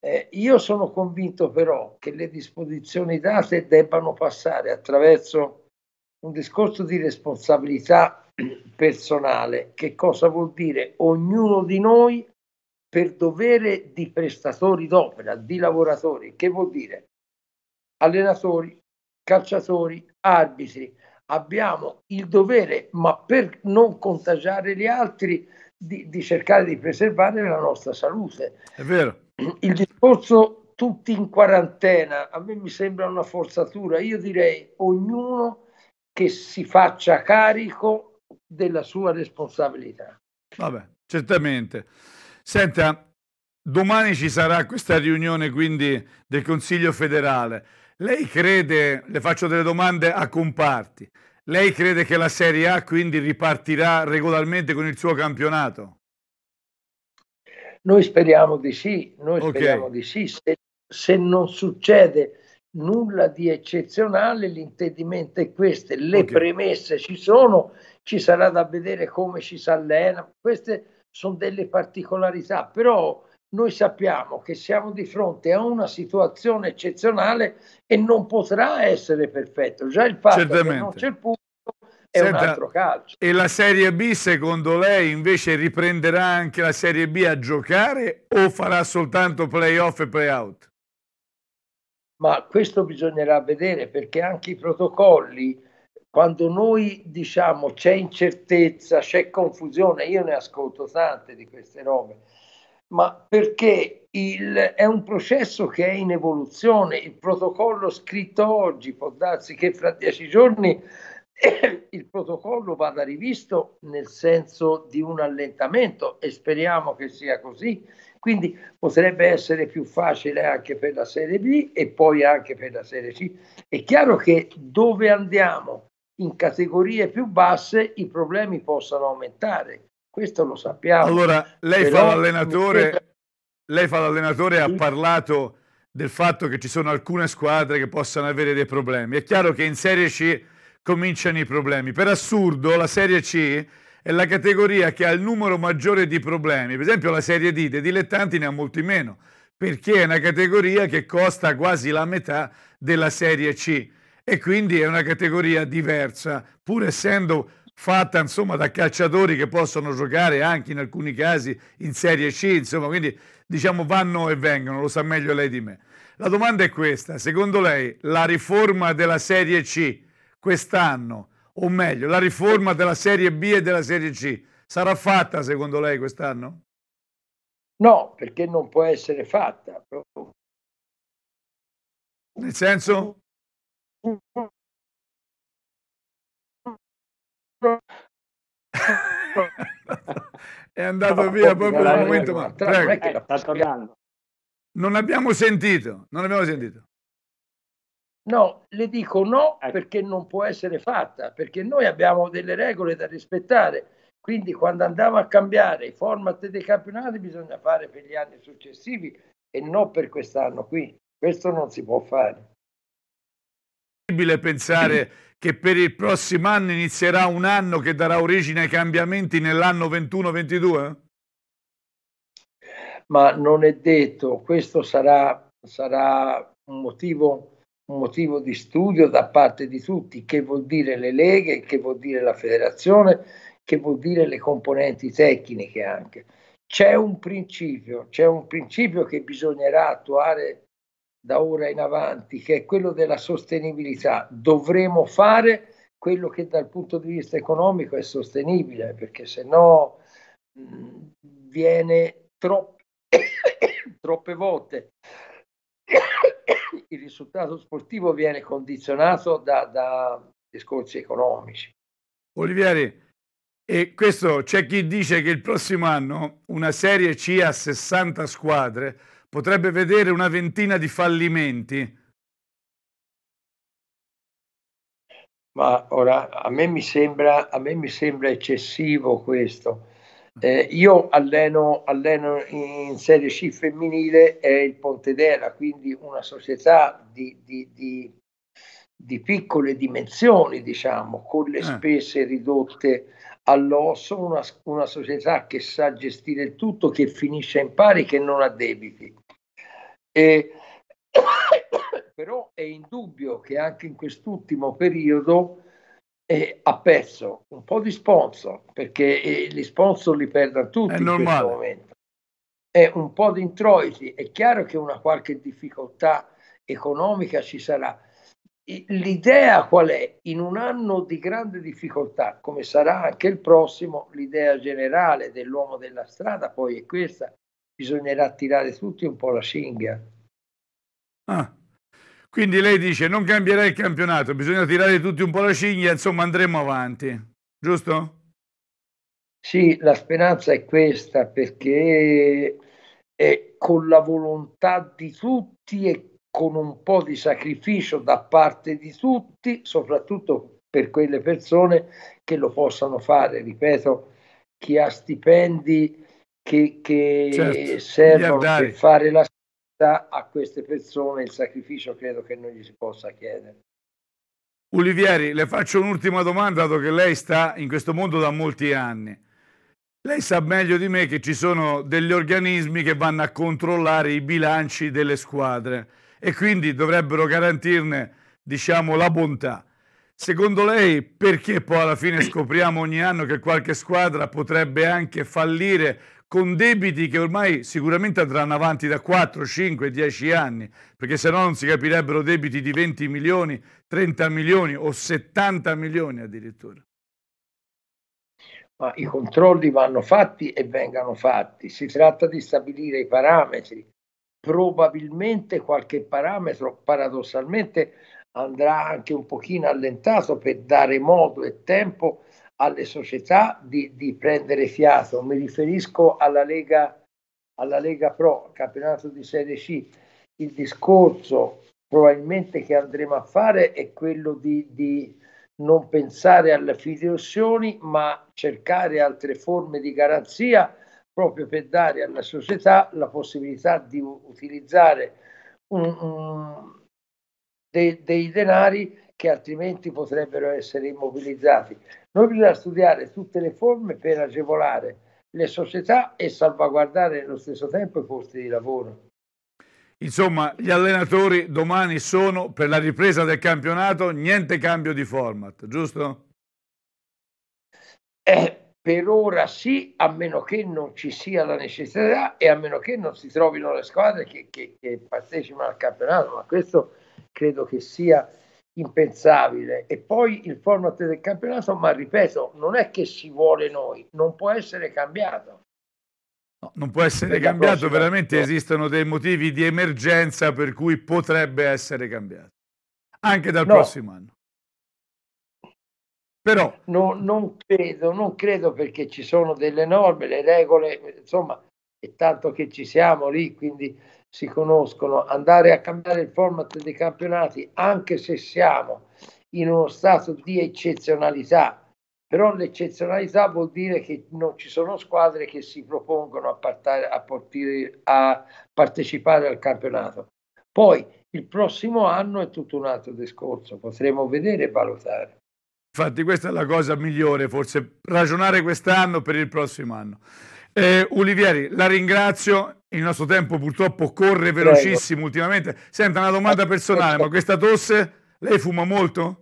Eh, io sono convinto però che le disposizioni date debbano passare attraverso un discorso di responsabilità <clears throat> personale. Che cosa vuol dire? Ognuno di noi per dovere di prestatori d'opera, di lavoratori, che vuol dire allenatori, calciatori, arbitri. Abbiamo il dovere, ma per non contagiare gli altri, di, di cercare di preservare la nostra salute. È vero. Il discorso tutti in quarantena, a me mi sembra una forzatura. Io direi ognuno che si faccia carico della sua responsabilità. Vabbè, certamente. Senta, domani ci sarà questa riunione quindi del Consiglio federale. Lei crede, le faccio delle domande a comparti, lei crede che la Serie A quindi ripartirà regolarmente con il suo campionato? Noi speriamo di sì, noi okay. speriamo di sì. Se, se non succede nulla di eccezionale, l'intendimento è questo, le okay. premesse ci sono, ci sarà da vedere come ci si allena, queste sono delle particolarità, però noi sappiamo che siamo di fronte a una situazione eccezionale e non potrà essere perfetto, già il fatto Certamente. che non c'è il punto. è Senta, un altro calcio. E la Serie B secondo lei invece riprenderà anche la Serie B a giocare o farà soltanto playoff e playout? ma questo bisognerà vedere perché anche i protocolli, quando noi diciamo c'è incertezza, c'è confusione, io ne ascolto tante di queste robe, ma perché il, è un processo che è in evoluzione, il protocollo scritto oggi può darsi che fra dieci giorni <coughs> il protocollo vada rivisto nel senso di un allentamento e speriamo che sia così quindi potrebbe essere più facile anche per la Serie B e poi anche per la Serie C. È chiaro che dove andiamo in categorie più basse i problemi possono aumentare, questo lo sappiamo. Allora, lei Però, fa l'allenatore, lei fa l'allenatore ha parlato del fatto che ci sono alcune squadre che possano avere dei problemi. È chiaro che in Serie C cominciano i problemi. Per assurdo, la Serie C è la categoria che ha il numero maggiore di problemi. Per esempio la Serie D dei dilettanti ne ha molti meno, perché è una categoria che costa quasi la metà della Serie C e quindi è una categoria diversa, pur essendo fatta insomma da calciatori che possono giocare anche in alcuni casi in Serie C, insomma, quindi diciamo vanno e vengono, lo sa meglio lei di me. La domanda è questa, secondo lei la riforma della Serie C quest'anno o meglio, la riforma della Serie B e della Serie C sarà fatta secondo lei quest'anno? No, perché non può essere fatta. Nel senso? <laughs> è andato no, via proprio dal momento. Ma... Prego. Sta tornando. Non abbiamo sentito, non abbiamo sentito. No, le dico no ecco. perché non può essere fatta, perché noi abbiamo delle regole da rispettare. Quindi quando andiamo a cambiare i format dei campionati bisogna fare per gli anni successivi e non per quest'anno qui. Questo non si può fare. È possibile pensare <clears throat> che per il prossimo anno inizierà un anno che darà origine ai cambiamenti nell'anno 21-22? Ma non è detto, questo sarà, sarà un motivo un motivo di studio da parte di tutti, che vuol dire le leghe, che vuol dire la federazione, che vuol dire le componenti tecniche anche. C'è un principio, c'è un principio che bisognerà attuare da ora in avanti, che è quello della sostenibilità. Dovremo fare quello che dal punto di vista economico è sostenibile, perché se no viene troppe, <coughs> troppe volte il risultato sportivo viene condizionato da, da discorsi economici. Olivieri, e questo c'è chi dice che il prossimo anno una Serie C a 60 squadre potrebbe vedere una ventina di fallimenti. Ma ora a me mi sembra, me mi sembra eccessivo questo. Eh, io alleno, alleno, in Serie C femminile è il Pontedera, quindi una società di, di, di, di piccole dimensioni, diciamo, con le ah. spese ridotte all'osso, una, una, società che sa gestire il tutto, che finisce in pari, che non ha debiti. E, <coughs> però è indubbio che anche in quest'ultimo periodo e ha perso un po' di sponsor perché eh, gli sponsor li perdono tutti in questo momento e un po' di introiti è chiaro che una qualche difficoltà economica ci sarà l'idea qual è in un anno di grande difficoltà come sarà anche il prossimo l'idea generale dell'uomo della strada poi è questa bisognerà tirare tutti un po' la cinghia ah quindi lei dice non cambierà il campionato, bisogna tirare tutti un po' la cinghia, insomma andremo avanti, giusto? Sì, la speranza è questa perché è con la volontà di tutti e con un po' di sacrificio da parte di tutti, soprattutto per quelle persone che lo possano fare, ripeto, chi ha stipendi che, che certo, servono per fare la a queste persone il sacrificio credo che non gli si possa chiedere. Olivieri, le faccio un'ultima domanda, dato che lei sta in questo mondo da molti anni. Lei sa meglio di me che ci sono degli organismi che vanno a controllare i bilanci delle squadre e quindi dovrebbero garantirne, diciamo, la bontà. Secondo lei perché poi alla fine scopriamo ogni anno che qualche squadra potrebbe anche fallire con debiti che ormai sicuramente andranno avanti da 4, 5, 10 anni, perché se no non si capirebbero debiti di 20 milioni, 30 milioni o 70 milioni addirittura. Ma i controlli vanno fatti e vengano fatti, si tratta di stabilire i parametri, probabilmente qualche parametro paradossalmente andrà anche un pochino allentato per dare modo e tempo alle società di, di prendere fiato, mi riferisco alla Lega, alla Lega Pro, campionato di Serie C. Il discorso probabilmente che andremo a fare è quello di, di non pensare alle filiazioni, ma cercare altre forme di garanzia proprio per dare alla società la possibilità di utilizzare un, un, dei, dei denari che altrimenti potrebbero essere immobilizzati. Noi bisogna studiare tutte le forme per agevolare le società e salvaguardare allo stesso tempo i posti di lavoro. Insomma, gli allenatori domani sono per la ripresa del campionato, niente cambio di format, giusto? Eh, per ora sì, a meno che non ci sia la necessità e a meno che non si trovino le squadre che, che, che partecipano al campionato, ma questo credo che sia impensabile. E poi il format del campionato, ma ripeto, non è che si vuole noi, non può essere cambiato. No, non può essere cambiato, prossima. veramente esistono dei motivi di emergenza per cui potrebbe essere cambiato, anche dal no. prossimo anno. Però no, non credo, non credo perché ci sono delle norme, le regole, insomma, è tanto che ci siamo lì, quindi si conoscono, andare a cambiare il format dei campionati, anche se siamo in uno stato di eccezionalità, però l'eccezionalità vuol dire che non ci sono squadre che si propongono a, partare, a, portire, a partecipare al campionato. Poi il prossimo anno è tutto un altro discorso, potremo vedere e valutare. Infatti questa è la cosa migliore, forse ragionare quest'anno per il prossimo anno. Eh, Olivieri, la ringrazio il nostro tempo purtroppo corre velocissimo Prego. ultimamente. Senta, una domanda ah, personale, ma ecco. questa tosse lei fuma molto?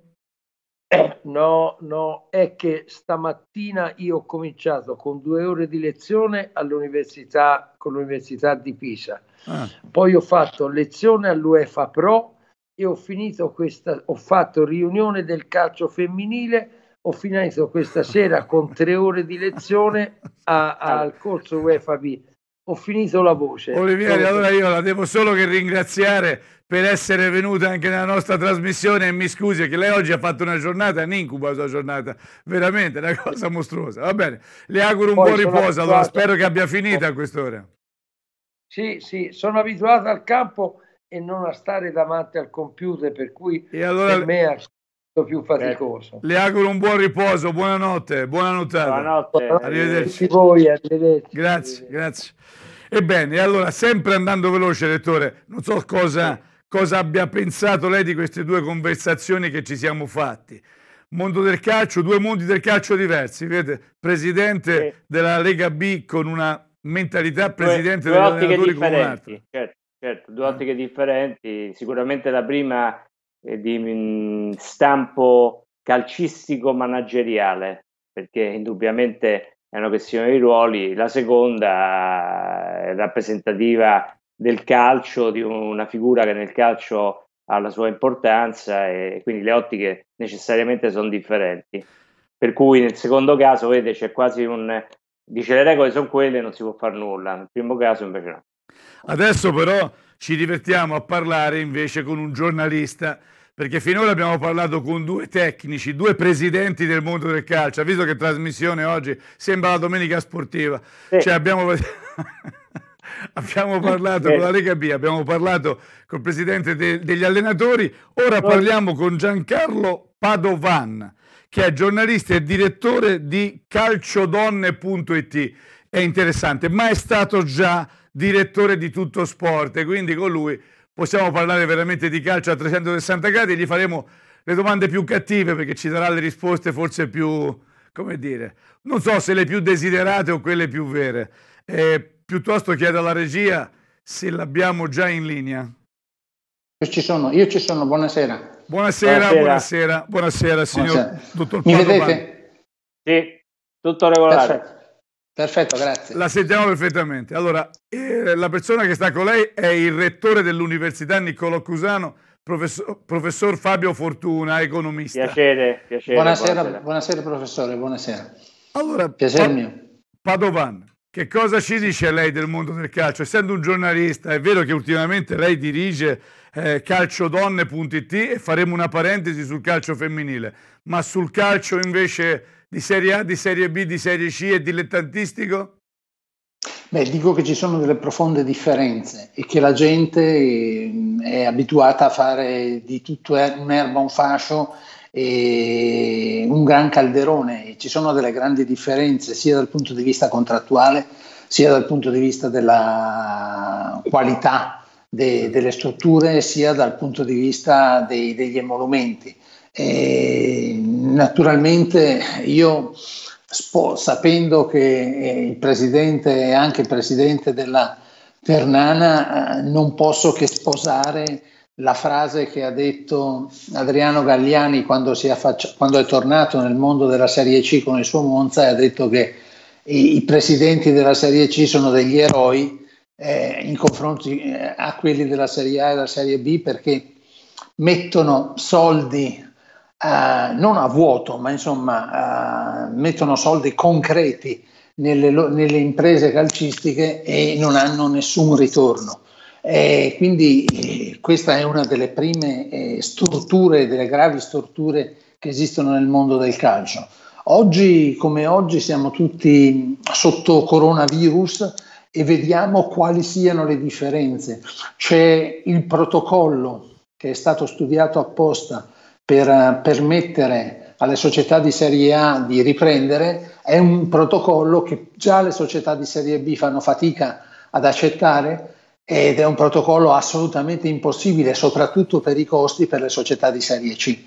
no, no, è che stamattina io ho cominciato con due ore di lezione all'università, con l'università di Pisa. Ah. Poi ho fatto lezione all'UEFA Pro e ho finito questa, ho fatto riunione del calcio femminile ho finito questa sera con tre ore di lezione a, a, al corso UEFA B ho finito la voce. Olivieri, allora io la devo solo che ringraziare per essere venuta anche nella nostra trasmissione e mi scusi che lei oggi ha fatto una giornata, un incubo la sua giornata, veramente una cosa mostruosa. Va bene, le auguro Poi un buon riposo, allora spero che abbia finito a quest'ora. Sì, sì, sono abituato al campo e non a stare davanti al computer, per cui e allora... per me più faticoso. Beh, le auguro un buon riposo, buonanotte, buonanotte. buonanotte. Arrivederci. Voi, arrivederci. Grazie, grazie. Ebbene, allora, sempre andando veloce, lettore, non so cosa, cosa abbia pensato lei di queste due conversazioni che ci siamo fatti. Mondo del calcio, due mondi del calcio diversi, vedete? Presidente sì. della Lega B con una mentalità, presidente due, due degli allenatori con un'altra. Certo, certo, due ottiche differenti. Sicuramente la prima di mm, stampo calcistico manageriale, perché indubbiamente è una questione di ruoli, la seconda eh, è rappresentativa del calcio, di una figura che nel calcio ha la sua importanza e quindi le ottiche necessariamente sono differenti. Per cui nel secondo caso, vede, c'è quasi un... dice le regole sono quelle, non si può fare nulla, nel primo caso invece no. Adesso però ci divertiamo a parlare invece con un giornalista perché finora abbiamo parlato con due tecnici, due presidenti del mondo del calcio. Ha visto che trasmissione oggi sembra la domenica sportiva. Sì. Cioè abbiamo... <laughs> abbiamo parlato con la Lega B, abbiamo parlato col presidente de degli allenatori, ora parliamo con Giancarlo Padovan, che è giornalista e direttore di calciodonne.it. È interessante, ma è stato già direttore di tutto sport, e quindi con lui possiamo parlare veramente di calcio a 360 gradi, gli faremo le domande più cattive perché ci darà le risposte forse più, come dire, non so se le più desiderate o quelle più vere. Eh, piuttosto chiedo alla regia se l'abbiamo già in linea. Io ci sono, io ci sono, buonasera. Buonasera, buonasera, buonasera, buonasera signor buonasera. dottor Mi vedete? Sì, tutto regolare. Perfetto. Perfetto, grazie. La sentiamo perfettamente. Allora, eh, la persona che sta con lei è il rettore dell'Università Niccolò Cusano, professor, professor Fabio Fortuna, economista. Piacere, piacere. Buonasera, buonasera. buonasera professore, buonasera. Allora, piacere pa- mio. Padovan, che cosa ci dice lei del mondo del calcio? Essendo un giornalista, è vero che ultimamente lei dirige eh, calciodonne.it e faremo una parentesi sul calcio femminile, ma sul calcio invece di Serie A, di Serie B, di Serie C e dilettantistico? Beh, dico che ci sono delle profonde differenze e che la gente mm, è abituata a fare di tutto eh, un'erba, un fascio e un gran calderone. Ci sono delle grandi differenze sia dal punto di vista contrattuale sia dal punto di vista della qualità de, delle strutture sia dal punto di vista dei, degli emolumenti. E naturalmente io, sapendo che eh, il presidente è anche presidente della Ternana, eh, non posso che sposare la frase che ha detto Adriano Galliani quando, affaccia, quando, è tornato nel mondo della Serie C con il suo Monza e ha detto che i, i presidenti della Serie C sono degli eroi eh, in confronto eh, a quelli della Serie A e della Serie B perché mettono soldi eh, non a vuoto, ma insomma eh, mettono soldi concreti nelle, nelle, imprese calcistiche e non hanno nessun ritorno. Eh, quindi questa è una delle prime eh, strutture, delle gravi strutture che esistono nel mondo del calcio. Oggi come oggi siamo tutti sotto coronavirus e vediamo quali siano le differenze. C'è il protocollo che è stato studiato apposta per eh, permettere alle società di serie A di riprendere è un protocollo che già le società di serie B fanno fatica ad accettare ed è un protocollo assolutamente impossibile, soprattutto per i costi per le società di serie C.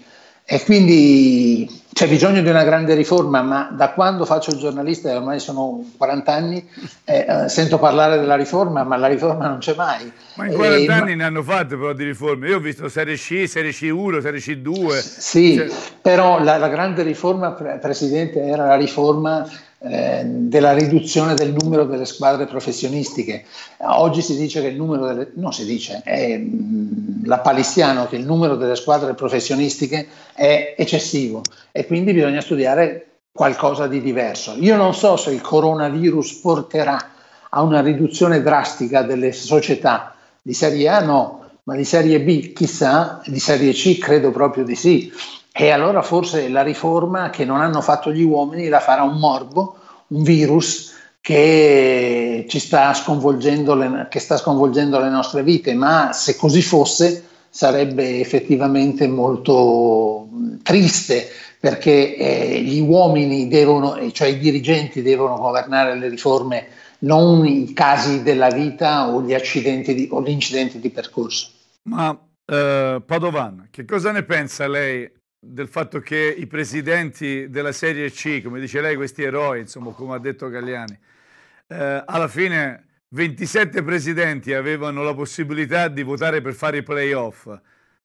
E quindi c'è bisogno di una grande riforma, ma da quando faccio il giornalista, e ormai sono 40 anni, eh, eh, sento parlare della riforma, ma la riforma non c'è mai. Ma in 40 e, eh, anni ma... ne hanno fatte però di riforme. Io ho visto Serie C, Serie C1, Serie C2. Sì, cioè... però la, la, grande riforma, Presidente, era la riforma eh, della riduzione del numero delle squadre professionistiche. Oggi si dice che il numero delle, non si dice, è mm, la palissiano che il numero delle squadre professionistiche è eccessivo e quindi bisogna studiare qualcosa di diverso. Io non so se il coronavirus porterà a una riduzione drastica delle società di serie A, no, ma di serie B chissà, di serie C credo proprio di sì. E allora forse la riforma che non hanno fatto gli uomini la farà un morbo, un virus che, sta sconvolgendo le, che sta sconvolgendo le nostre vite, ma se così fosse sarebbe effettivamente molto triste perché eh, gli uomini devono, cioè i dirigenti devono governare le riforme, non i casi della vita o gli accidenti di, o gli incidenti di percorso. Ma eh, Padovan, che cosa ne pensa lei del fatto che i presidenti della Serie C, come dice lei, questi eroi, insomma, come ha detto Galliani, eh, alla fine 27 presidenti avevano la possibilità di votare per fare i playoff.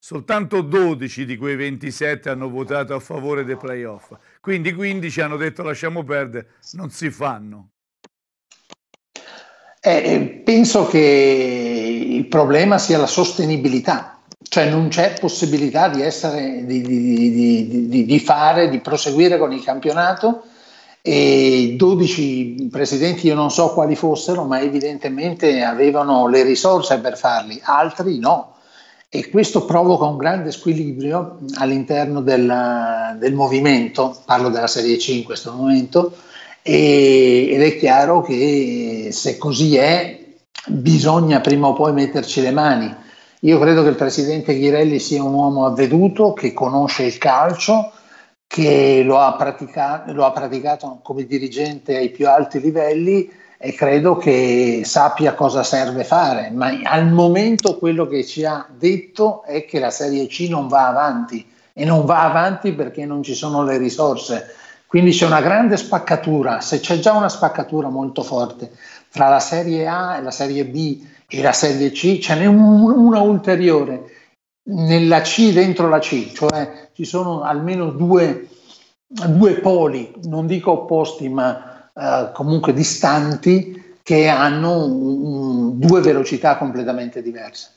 Soltanto 12 di quei 27 hanno votato a favore dei playoff. Quindi 15 hanno detto lasciamo perdere, non si fanno. Eh, eh penso che il problema sia la sostenibilità cioè non c'è possibilità di, essere, di, di, di, fare, di proseguire con il campionato e 12 presidenti, io non so quali fossero, ma evidentemente avevano le risorse per farli, altri no. E questo provoca un grande squilibrio all'interno della, del movimento, parlo della Serie C in questo momento, e, ed è chiaro che se così è bisogna prima o poi metterci le mani io credo che il presidente Ghirelli sia un uomo avveduto che conosce il calcio, che lo ha, praticato, lo ha praticato come dirigente ai più alti livelli e credo che sappia cosa serve fare, ma al momento quello che ci ha detto è che la Serie C non va avanti e non va avanti perché non ci sono le risorse. Quindi c'è una grande spaccatura, se c'è già una spaccatura molto forte tra la Serie A e la Serie B, e la Serie C ce n'è una ulteriore nella C dentro la C, cioè ci sono almeno due, due poli, non dico opposti ma eh, comunque distanti, che hanno um, due velocità completamente diverse.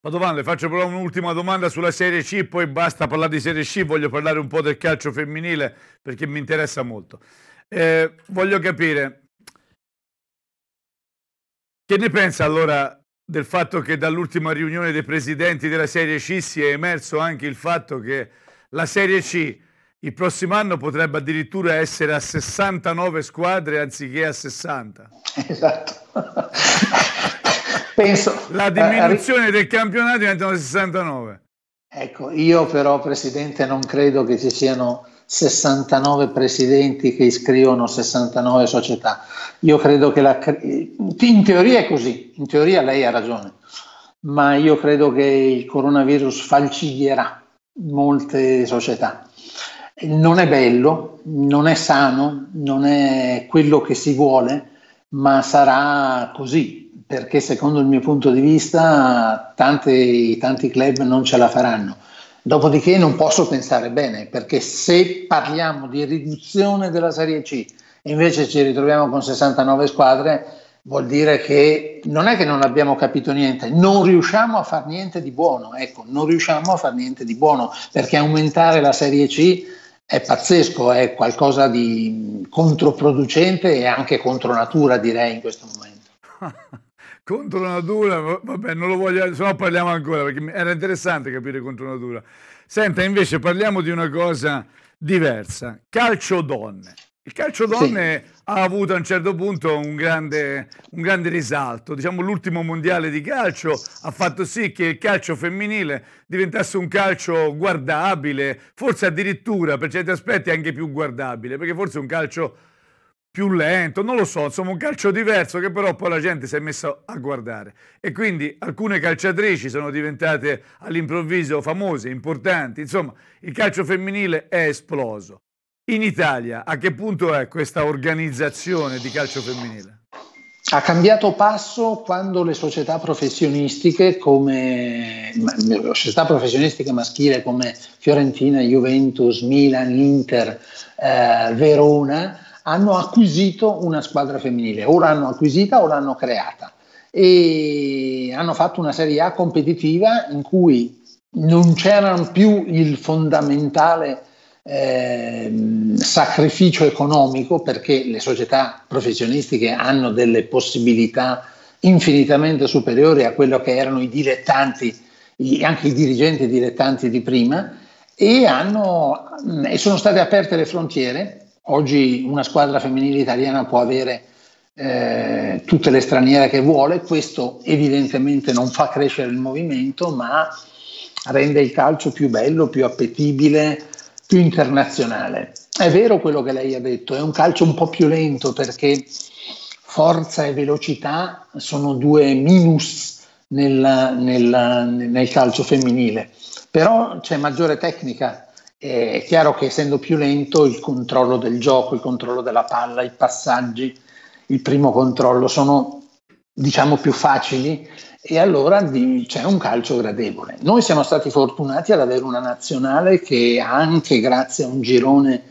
Padovan, le faccio però un'ultima domanda sulla Serie C, poi basta parlare di Serie C, voglio parlare un po' del calcio femminile perché mi interessa molto. Eh, voglio capire, che ne pensa allora del fatto che dall'ultima riunione dei presidenti della Serie C si è emerso anche il fatto che la Serie C il prossimo anno potrebbe addirittura essere a 69 squadre anziché a 60. Esatto. Penso, la eh, diminuzione eh, del campionato diventa 69. Ecco, io però Presidente non credo che ci siano 69 presidenti che iscrivono 69 società. Io credo che la, in teoria è così, in teoria lei ha ragione, ma io credo che il coronavirus falciglierà molte società. Non è bello, non è sano, non è quello che si vuole, ma sarà così, perché secondo il mio punto di vista tanti, tanti club non ce la faranno Dopodiché non posso pensare bene, perché se parliamo di riduzione della Serie C e invece ci ritroviamo con 69 squadre, vuol dire che non è che non abbiamo capito niente, non riusciamo a fare niente di buono, ecco, non riusciamo a fare niente di buono, perché aumentare la Serie C è pazzesco, è qualcosa di controproducente e anche contro natura, direi, in questo momento. <laughs> contro natura, vabbè, non lo voglio, se no parliamo ancora, perché era interessante capire contro natura. Senta, invece parliamo di una cosa diversa, calcio donne. Il calcio donne sì. ha avuto a un certo punto un grande, un grande risalto. Diciamo, l'ultimo mondiale di calcio ha fatto sì che il calcio femminile diventasse un calcio guardabile, forse addirittura per certi aspetti anche più guardabile, perché forse un calcio più lento, non lo so, insomma un calcio diverso che però poi la gente si è messa a guardare e quindi alcune calciatrici sono diventate all'improvviso famose, importanti, insomma il calcio femminile è esploso. In Italia a che punto è questa organizzazione di calcio femminile? Ha cambiato passo quando le società professionistiche, come, società professionistiche maschile come Fiorentina, Juventus, Milan, Inter, eh, Verona hanno acquisito una squadra femminile, o l'hanno acquisita, o l'hanno creata e hanno fatto una Serie A competitiva in cui non c'era più il fondamentale eh, sacrificio economico perché le società professionistiche hanno delle possibilità infinitamente superiori a quello che erano i dilettanti, anche i dirigenti dilettanti di prima, e, hanno, e sono state aperte le frontiere Oggi una squadra femminile italiana può avere eh, tutte le straniere che vuole, questo evidentemente non fa crescere il movimento, ma rende il calcio più bello, più appetibile, più internazionale. È vero quello che lei ha detto, è un calcio un po' più lento perché forza e velocità sono due minus nel, nel, nel calcio femminile, però c'è maggiore tecnica è chiaro che essendo più lento il controllo del gioco, il controllo della palla, i passaggi, il primo controllo sono diciamo più facili e allora c'è un calcio gradevole. Noi siamo stati fortunati ad avere una nazionale che anche grazie a un girone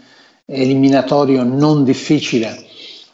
eliminatorio non difficile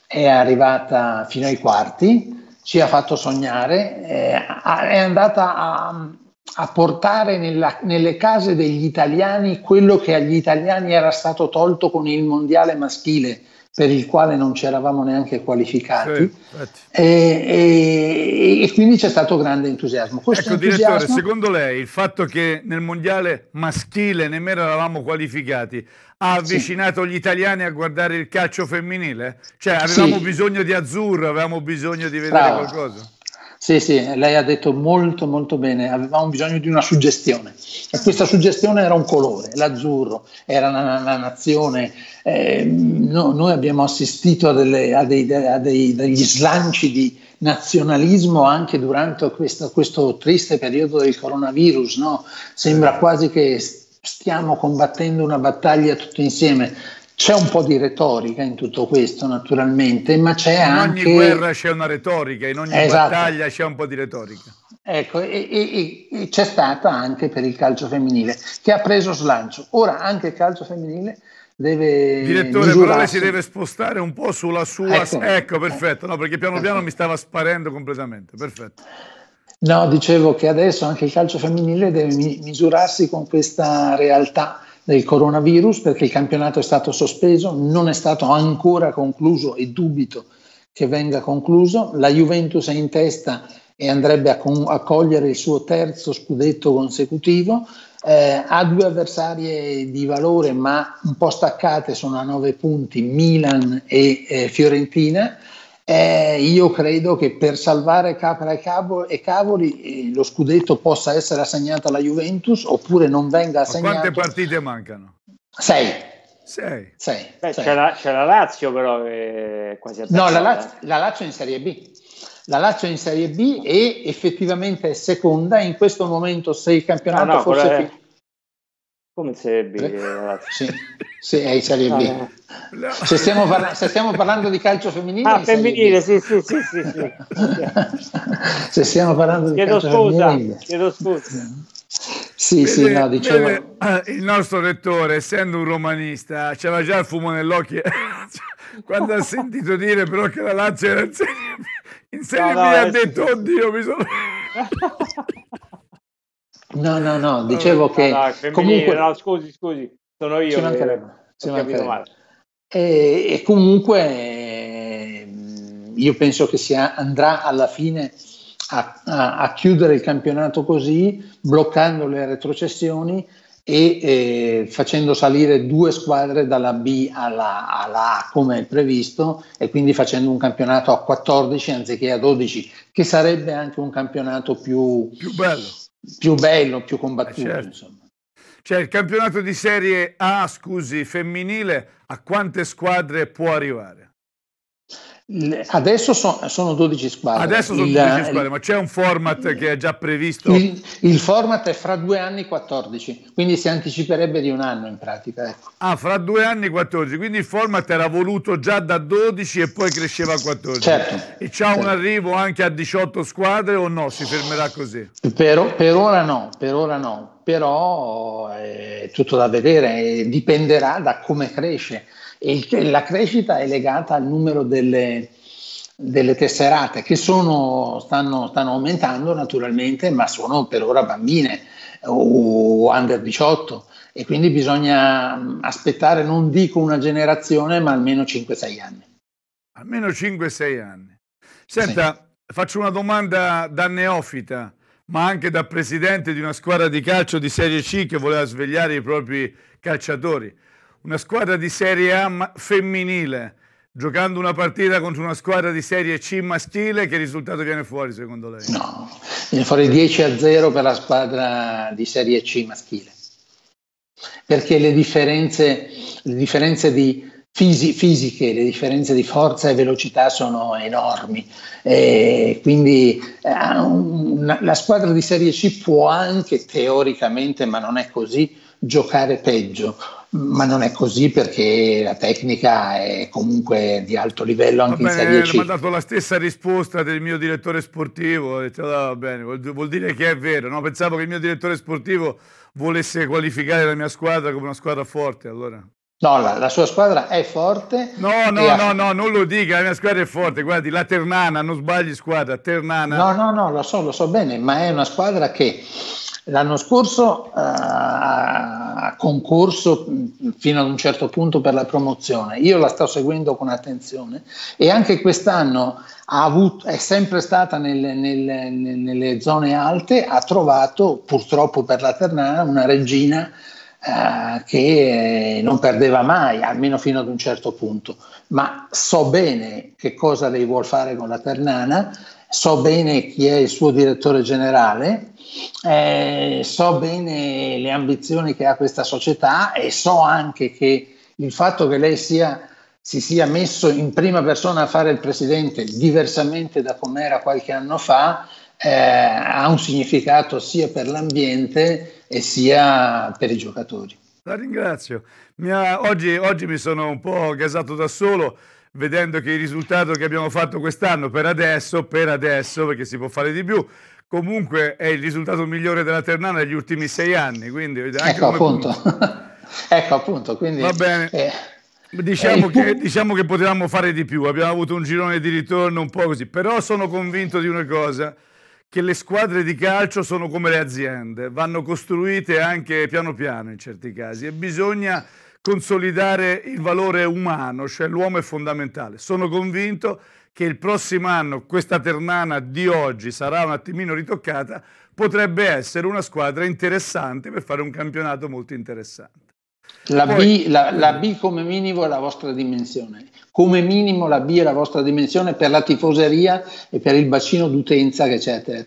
è arrivata fino ai quarti, ci ha fatto sognare, eh, è andata a, a portare nella, nelle case degli italiani quello che agli italiani era stato tolto con il mondiale maschile per il quale non ci eravamo neanche qualificati sì, e, e, e, quindi c'è stato grande entusiasmo. Questo ecco entusiasmo... direttore, secondo lei il fatto che nel mondiale maschile nemmeno eravamo qualificati ha avvicinato sì. gli italiani a guardare il calcio femminile? Cioè avevamo sì. bisogno di azzurro, avevamo bisogno di vedere Brava. qualcosa? Sì, sì, lei ha detto molto molto bene, avevamo bisogno di una suggestione e questa suggestione era un colore, l'azzurro, era la, la nazione. Eh, no, noi abbiamo assistito a, delle, a, dei, a dei, degli slanci di nazionalismo anche durante questo, questo triste periodo del coronavirus, no? sembra quasi che stiamo combattendo una battaglia tutti insieme. C'è un po' di retorica in tutto questo, naturalmente, ma c'è in anche. In ogni guerra c'è una retorica, in ogni esatto. battaglia c'è un po' di retorica. Ecco, e, e, e, c'è stata anche per il calcio femminile, che ha preso slancio. Ora anche il calcio femminile deve. Direttore, misurarsi. però si deve spostare un po' sulla sua. Ecco, ecco perfetto, no, perché piano piano mi stava sparendo completamente. Perfetto. No, dicevo che adesso anche il calcio femminile deve misurarsi con questa realtà del coronavirus perché il campionato è stato sospeso, non è stato ancora concluso e dubito che venga concluso. La Juventus è in testa e andrebbe a, con- a cogliere il suo terzo scudetto consecutivo. Eh, ha due avversarie di valore ma un po' staccate, sono a 9 punti Milan e eh, Fiorentina. Eh, io credo che per salvare Capra e, Cavo- e Cavoli eh, lo scudetto possa essere assegnato alla Juventus oppure non venga assegnato. Ma quante partite mancano? Sei. Sei. Sei. Beh, Sei. C'è, la, c'è, la, Lazio però che eh, quasi No, la, Laz- eh. la Lazio è in Serie B. La Lazio è in Serie B e effettivamente è seconda in questo momento se il campionato ah, no, fosse... È... Come in Serie B? Sì, sì, è in Serie B. no. se, stiamo parla- se, stiamo parlando di calcio femminile... Ah, femminile, sì, sì, sì, sì, <laughs> se stiamo parlando chiedo di calcio scusa, femminile... Chiedo scusa, sì, beh, sì, no, dicevo... Beh, eh, il nostro rettore, essendo un romanista, c'era già il fumo nell'occhio <laughs> quando ha sentito dire però che la Lazio era in Serie B, in serie no, no, B ha detto, oddio, mi sono... <laughs> No, no, no, dicevo che... No, comunque... no, scusi, scusi, sono io. Ci mancherebbe. Ci mancherebbe. E, e, comunque io penso che si andrà alla fine a, a, a chiudere il campionato così, bloccando le retrocessioni e eh, facendo salire due squadre dalla B alla, alla A come è previsto e quindi facendo un campionato a 14 anziché a 12, che sarebbe anche un campionato più, più bello più bello, più combattuto. Eh certo. insomma. Cioè, il campionato di Serie A, scusi, femminile, a quante squadre può arrivare? Adesso so, sono 12 squadre. Adesso sono il, 12 squadre, ma c'è un format che è già previsto? Il, il, format è fra due anni 14, quindi si anticiperebbe di un anno in pratica. Ecco. Ah, fra due anni 14, quindi il format era voluto già da 12 e poi cresceva a 14. Certo. E c'è certo. un arrivo anche a 18 squadre o no? Si fermerà così? Per, per ora no, per ora no però eh, è tutto da vedere, dipenderà da come cresce. E la crescita è legata al numero delle, delle tesserate che sono, stanno, stanno, aumentando naturalmente, ma sono per ora bambine o under 18 e quindi bisogna mm, aspettare non dico una generazione, ma almeno 5-6 anni. Almeno 5-6 anni. Senta, sì. faccio una domanda da neofita ma anche da presidente di una squadra di calcio di Serie C che voleva svegliare i propri calciatori. Una squadra di Serie A femminile, giocando una partita contro una squadra di Serie C maschile, che risultato viene fuori secondo lei? No, viene fuori 10 a 0 per la squadra di Serie C maschile, perché le differenze, le differenze di fisi- fisiche, le differenze di forza e velocità sono enormi, e quindi eh, un, la squadra di Serie C può anche teoricamente, ma non è così, giocare peggio ma non è così perché la tecnica è comunque di alto livello anche bene, in Serie C. Mi ha dato la stessa risposta del mio direttore sportivo, detto, va ah, bene, vuol, dire che è vero, no? pensavo che il mio direttore sportivo volesse qualificare la mia squadra come una squadra forte, allora No, la, la, sua squadra è forte. No, no, ha... no, no, non lo dica, la mia squadra è forte. Guardi, la Ternana, non sbagli squadra, Ternana. No, no, no, lo so, lo so bene, ma è una squadra che l'anno scorso uh, ha concorso fino ad un certo punto per la promozione. Io la sto seguendo con attenzione e anche quest'anno avuto, è sempre stata nelle, nelle, nelle zone alte, ha trovato purtroppo per la Ternana una regina eh, che eh, non perdeva mai, almeno fino ad un certo punto, ma so bene che cosa lei vuol fare con la Ternana, so bene chi è il suo direttore generale, eh, so bene le ambizioni che ha questa società e so anche che il fatto che lei sia si sia messo in prima persona a fare il presidente diversamente da come era qualche anno fa, eh, ha un significato sia per l'ambiente e sia per i giocatori. La ringrazio. Mi ha, oggi, oggi, mi sono un po' gasato da solo vedendo che il risultato che abbiamo fatto quest'anno per adesso, per adesso, perché si può fare di più, comunque è il risultato migliore della Ternana negli ultimi sei anni. Quindi ecco, appunto. <laughs> ecco appunto. Quindi, Va bene. Eh, diciamo, eh. che, diciamo che potevamo fare di più, abbiamo avuto un girone di ritorno un po' così, però sono convinto di una cosa che le squadre di calcio sono come le aziende, vanno costruite anche piano piano in certi casi e bisogna consolidare il valore umano, cioè l'uomo è fondamentale. Sono convinto che il prossimo anno questa ternana di oggi sarà un attimino ritoccata, potrebbe essere una squadra interessante per fare un campionato molto interessante. La, Poi, B, la, la B come minimo è la vostra dimensione come minimo la B è la vostra dimensione per la tifoseria e per il bacino d'utenza che c'è a te.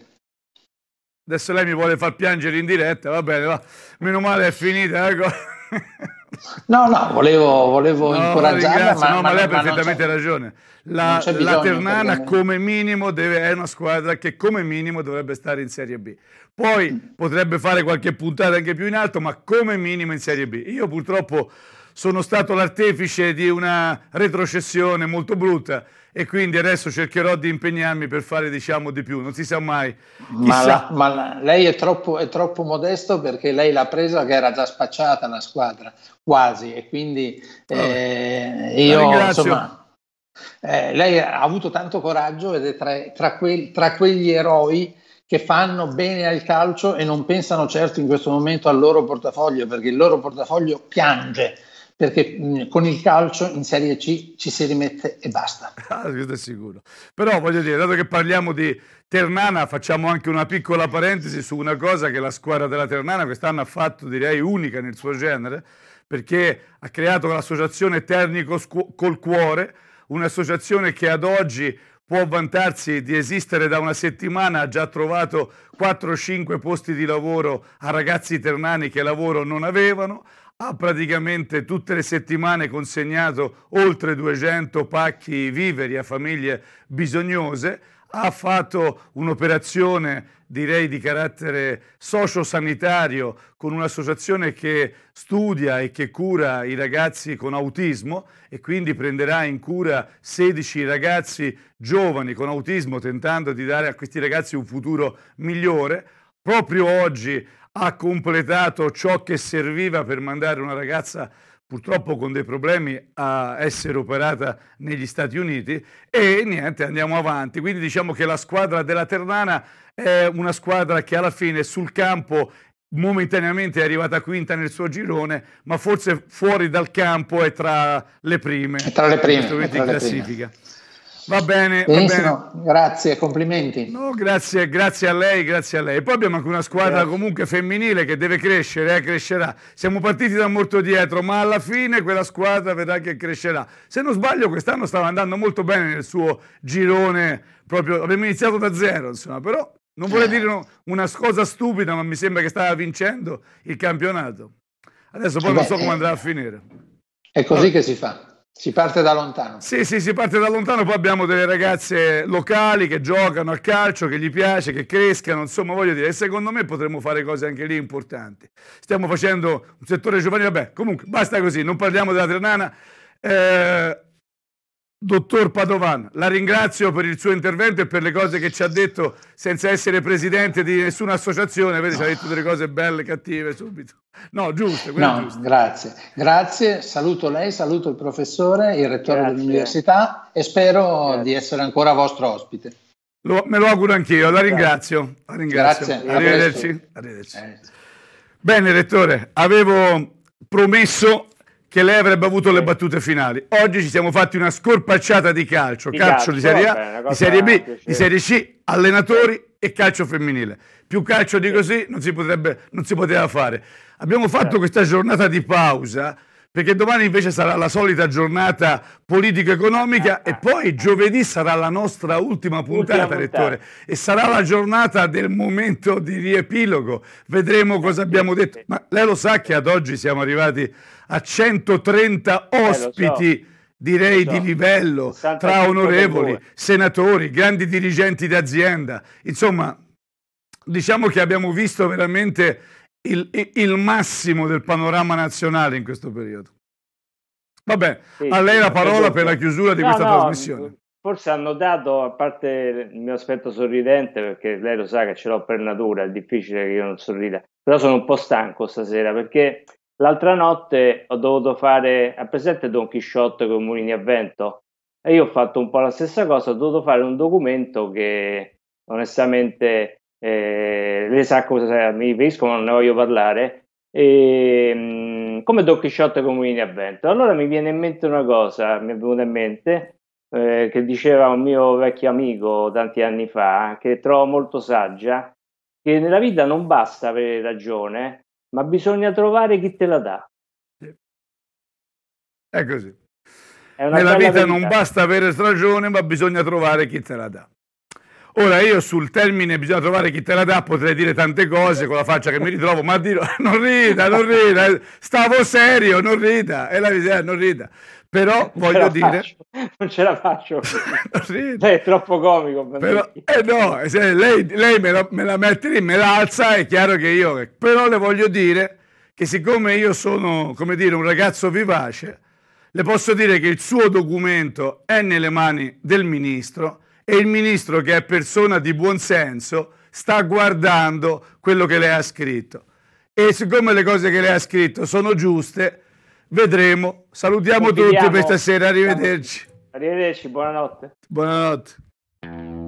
Adesso lei mi vuole far piangere in diretta, va bene, va. meno male è finita. Ecco. No, no, volevo, volevo no, incoraggiarla. Ma, no, ma, ma lei ha perfettamente ragione. La, la Ternana come minimo deve, è una squadra che come minimo dovrebbe stare in Serie B. Poi mm. potrebbe fare qualche puntata anche più in alto, ma come minimo in Serie B. Io purtroppo sono stato l'artefice di una retrocessione molto brutta e quindi adesso cercherò di impegnarmi per fare diciamo di più, non si sa mai. Ma, la, ma la, lei è troppo, è troppo, modesto perché lei l'ha presa che era già spacciata la squadra, quasi, e quindi eh, io insomma... Eh, lei ha avuto tanto coraggio ed è tra, tra, que, tra quegli eroi che fanno bene al calcio e non pensano certo in questo momento al loro portafoglio, perché il loro portafoglio piange perché mm, con il calcio in Serie C ci si rimette e basta. <laughs> Ah, questo è sicuro. Però voglio dire, dato che parliamo di Ternana, facciamo anche una piccola parentesi su una cosa che la squadra della Ternana quest'anno ha fatto, direi, unica nel suo genere, perché ha creato l'associazione Ternico col Cuore, un'associazione che ad oggi può vantarsi di esistere da una settimana, ha già trovato 4-5 posti di lavoro a ragazzi ternani che lavoro non avevano, ha praticamente tutte le settimane consegnato oltre 200 pacchi viveri a famiglie bisognose, ha fatto un'operazione direi di carattere sociosanitario con un'associazione che studia e che cura i ragazzi con autismo e quindi prenderà in cura 16 ragazzi giovani con autismo tentando di dare a questi ragazzi un futuro migliore. Proprio oggi ha completato ciò che serviva per mandare una ragazza purtroppo con dei problemi a essere operata negli Stati Uniti e niente andiamo avanti quindi diciamo che la squadra della Ternana è una squadra che alla fine sul campo momentaneamente è arrivata quinta nel suo girone ma forse fuori dal campo è tra le prime, è tra le prime in questo momento in classifica prime. Va bene, va bene. grazie, complimenti. No, grazie, grazie, a lei, grazie a lei. poi abbiamo anche una squadra grazie. comunque femminile che deve crescere, eh, crescerà. Siamo partiti da molto dietro, ma alla fine quella squadra vedrà che crescerà. Se non sbaglio, quest'anno stava andando molto bene nel suo girone, proprio abbiamo iniziato da zero, insomma, però non vorrei eh. dire una cosa stupida, ma mi sembra che stava vincendo il campionato. Adesso poi Beh, non so come eh. andrà a finire. È così allora. che si fa. Si parte da lontano. Sì, sì, si parte da lontano, poi abbiamo delle ragazze locali che giocano a calcio, che gli piace, che crescano, insomma voglio dire, secondo me potremmo fare cose anche lì importanti. Stiamo facendo un settore giovanile, vabbè, comunque basta così, non parliamo della Trenana. Eh, Dottor Padovan, la ringrazio per il suo intervento e per le cose che ci ha detto senza essere presidente di nessuna associazione, vedi, ci ha detto delle cose belle e cattive subito. No, giusto. No, Grazie. grazie, saluto lei, saluto il professore, il rettore dell'università e spero grazie. di essere ancora vostro ospite. Lo, me lo auguro anch'io, la ringrazio. La ringrazio. Grazie. Arrivederci. Arrivederci. Arrivederci. Eh. Bene, rettore, avevo promesso che lei avrebbe avuto le battute finali. Oggi ci siamo fatti una scorpacciata di calcio, di calcio, calcio di Serie A, vabbè, di Serie B, di Serie C, allenatori e calcio femminile. Più calcio di così non si, potrebbe, non si poteva fare. Abbiamo fatto certo. questa giornata di pausa perché domani invece sarà la solita giornata politico-economica eh, e poi eh, eh. giovedì sarà la nostra ultima puntata, ultima rettore, e sarà la giornata del momento di riepilogo, vedremo cosa abbiamo detto, ma lei lo sa che ad oggi siamo arrivati a 130 ospiti. Eh, direi so, di livello tra onorevoli, senatori, grandi dirigenti d'azienda. Insomma, diciamo che abbiamo visto veramente il, il, massimo del panorama nazionale in questo periodo. Vabbè, sì, a lei la parola per la chiusura di no, questa no, trasmissione. Forse hanno dato, a parte il mio aspetto sorridente, perché lei lo sa che ce l'ho per natura, è difficile che io non sorrida, però sono un po' stanco stasera perché l'altra notte ho dovuto fare, a presente Don Chisciotte con Mulini a Vento? E io ho fatto un po' la stessa cosa, ho dovuto fare un documento che onestamente eh, lei sa cosa mi riferisco, non ne voglio parlare, e, ehm, mh, come Don Quixote con Mulini a Vento. Allora mi viene in mente una cosa, mi è venuta in mente, eh, che diceva un mio vecchio amico tanti anni fa, che trovo molto saggia, che nella vita non basta avere ragione, ma bisogna trovare chi te la dà. È così. È Nella vita, vita non basta avere ragione, ma bisogna trovare chi te la dà. Ora io sul termine bisogna trovare chi te la dà, potrei dire tante cose con la faccia che mi ritrovo, ma dirò, <laughs> non rida, non rida, stavo serio, non rida, è la miseria, non rida. Però voglio dire... Faccio. Non ce la faccio. <laughs> lei è troppo comico. Per però, eh no, se lei, lei me, la, me, la, mette lì, me la alza, è chiaro che io... Però le voglio dire che siccome io sono, come dire, un ragazzo vivace, le posso dire che il suo documento è nelle mani del ministro e il ministro, che è persona di buon senso sta guardando quello che lei ha scritto. E siccome le cose che lei ha scritto sono giuste, vedremo. Salutiamo tutti per stasera, arrivederci. Arrivederci, buonanotte. Buonanotte.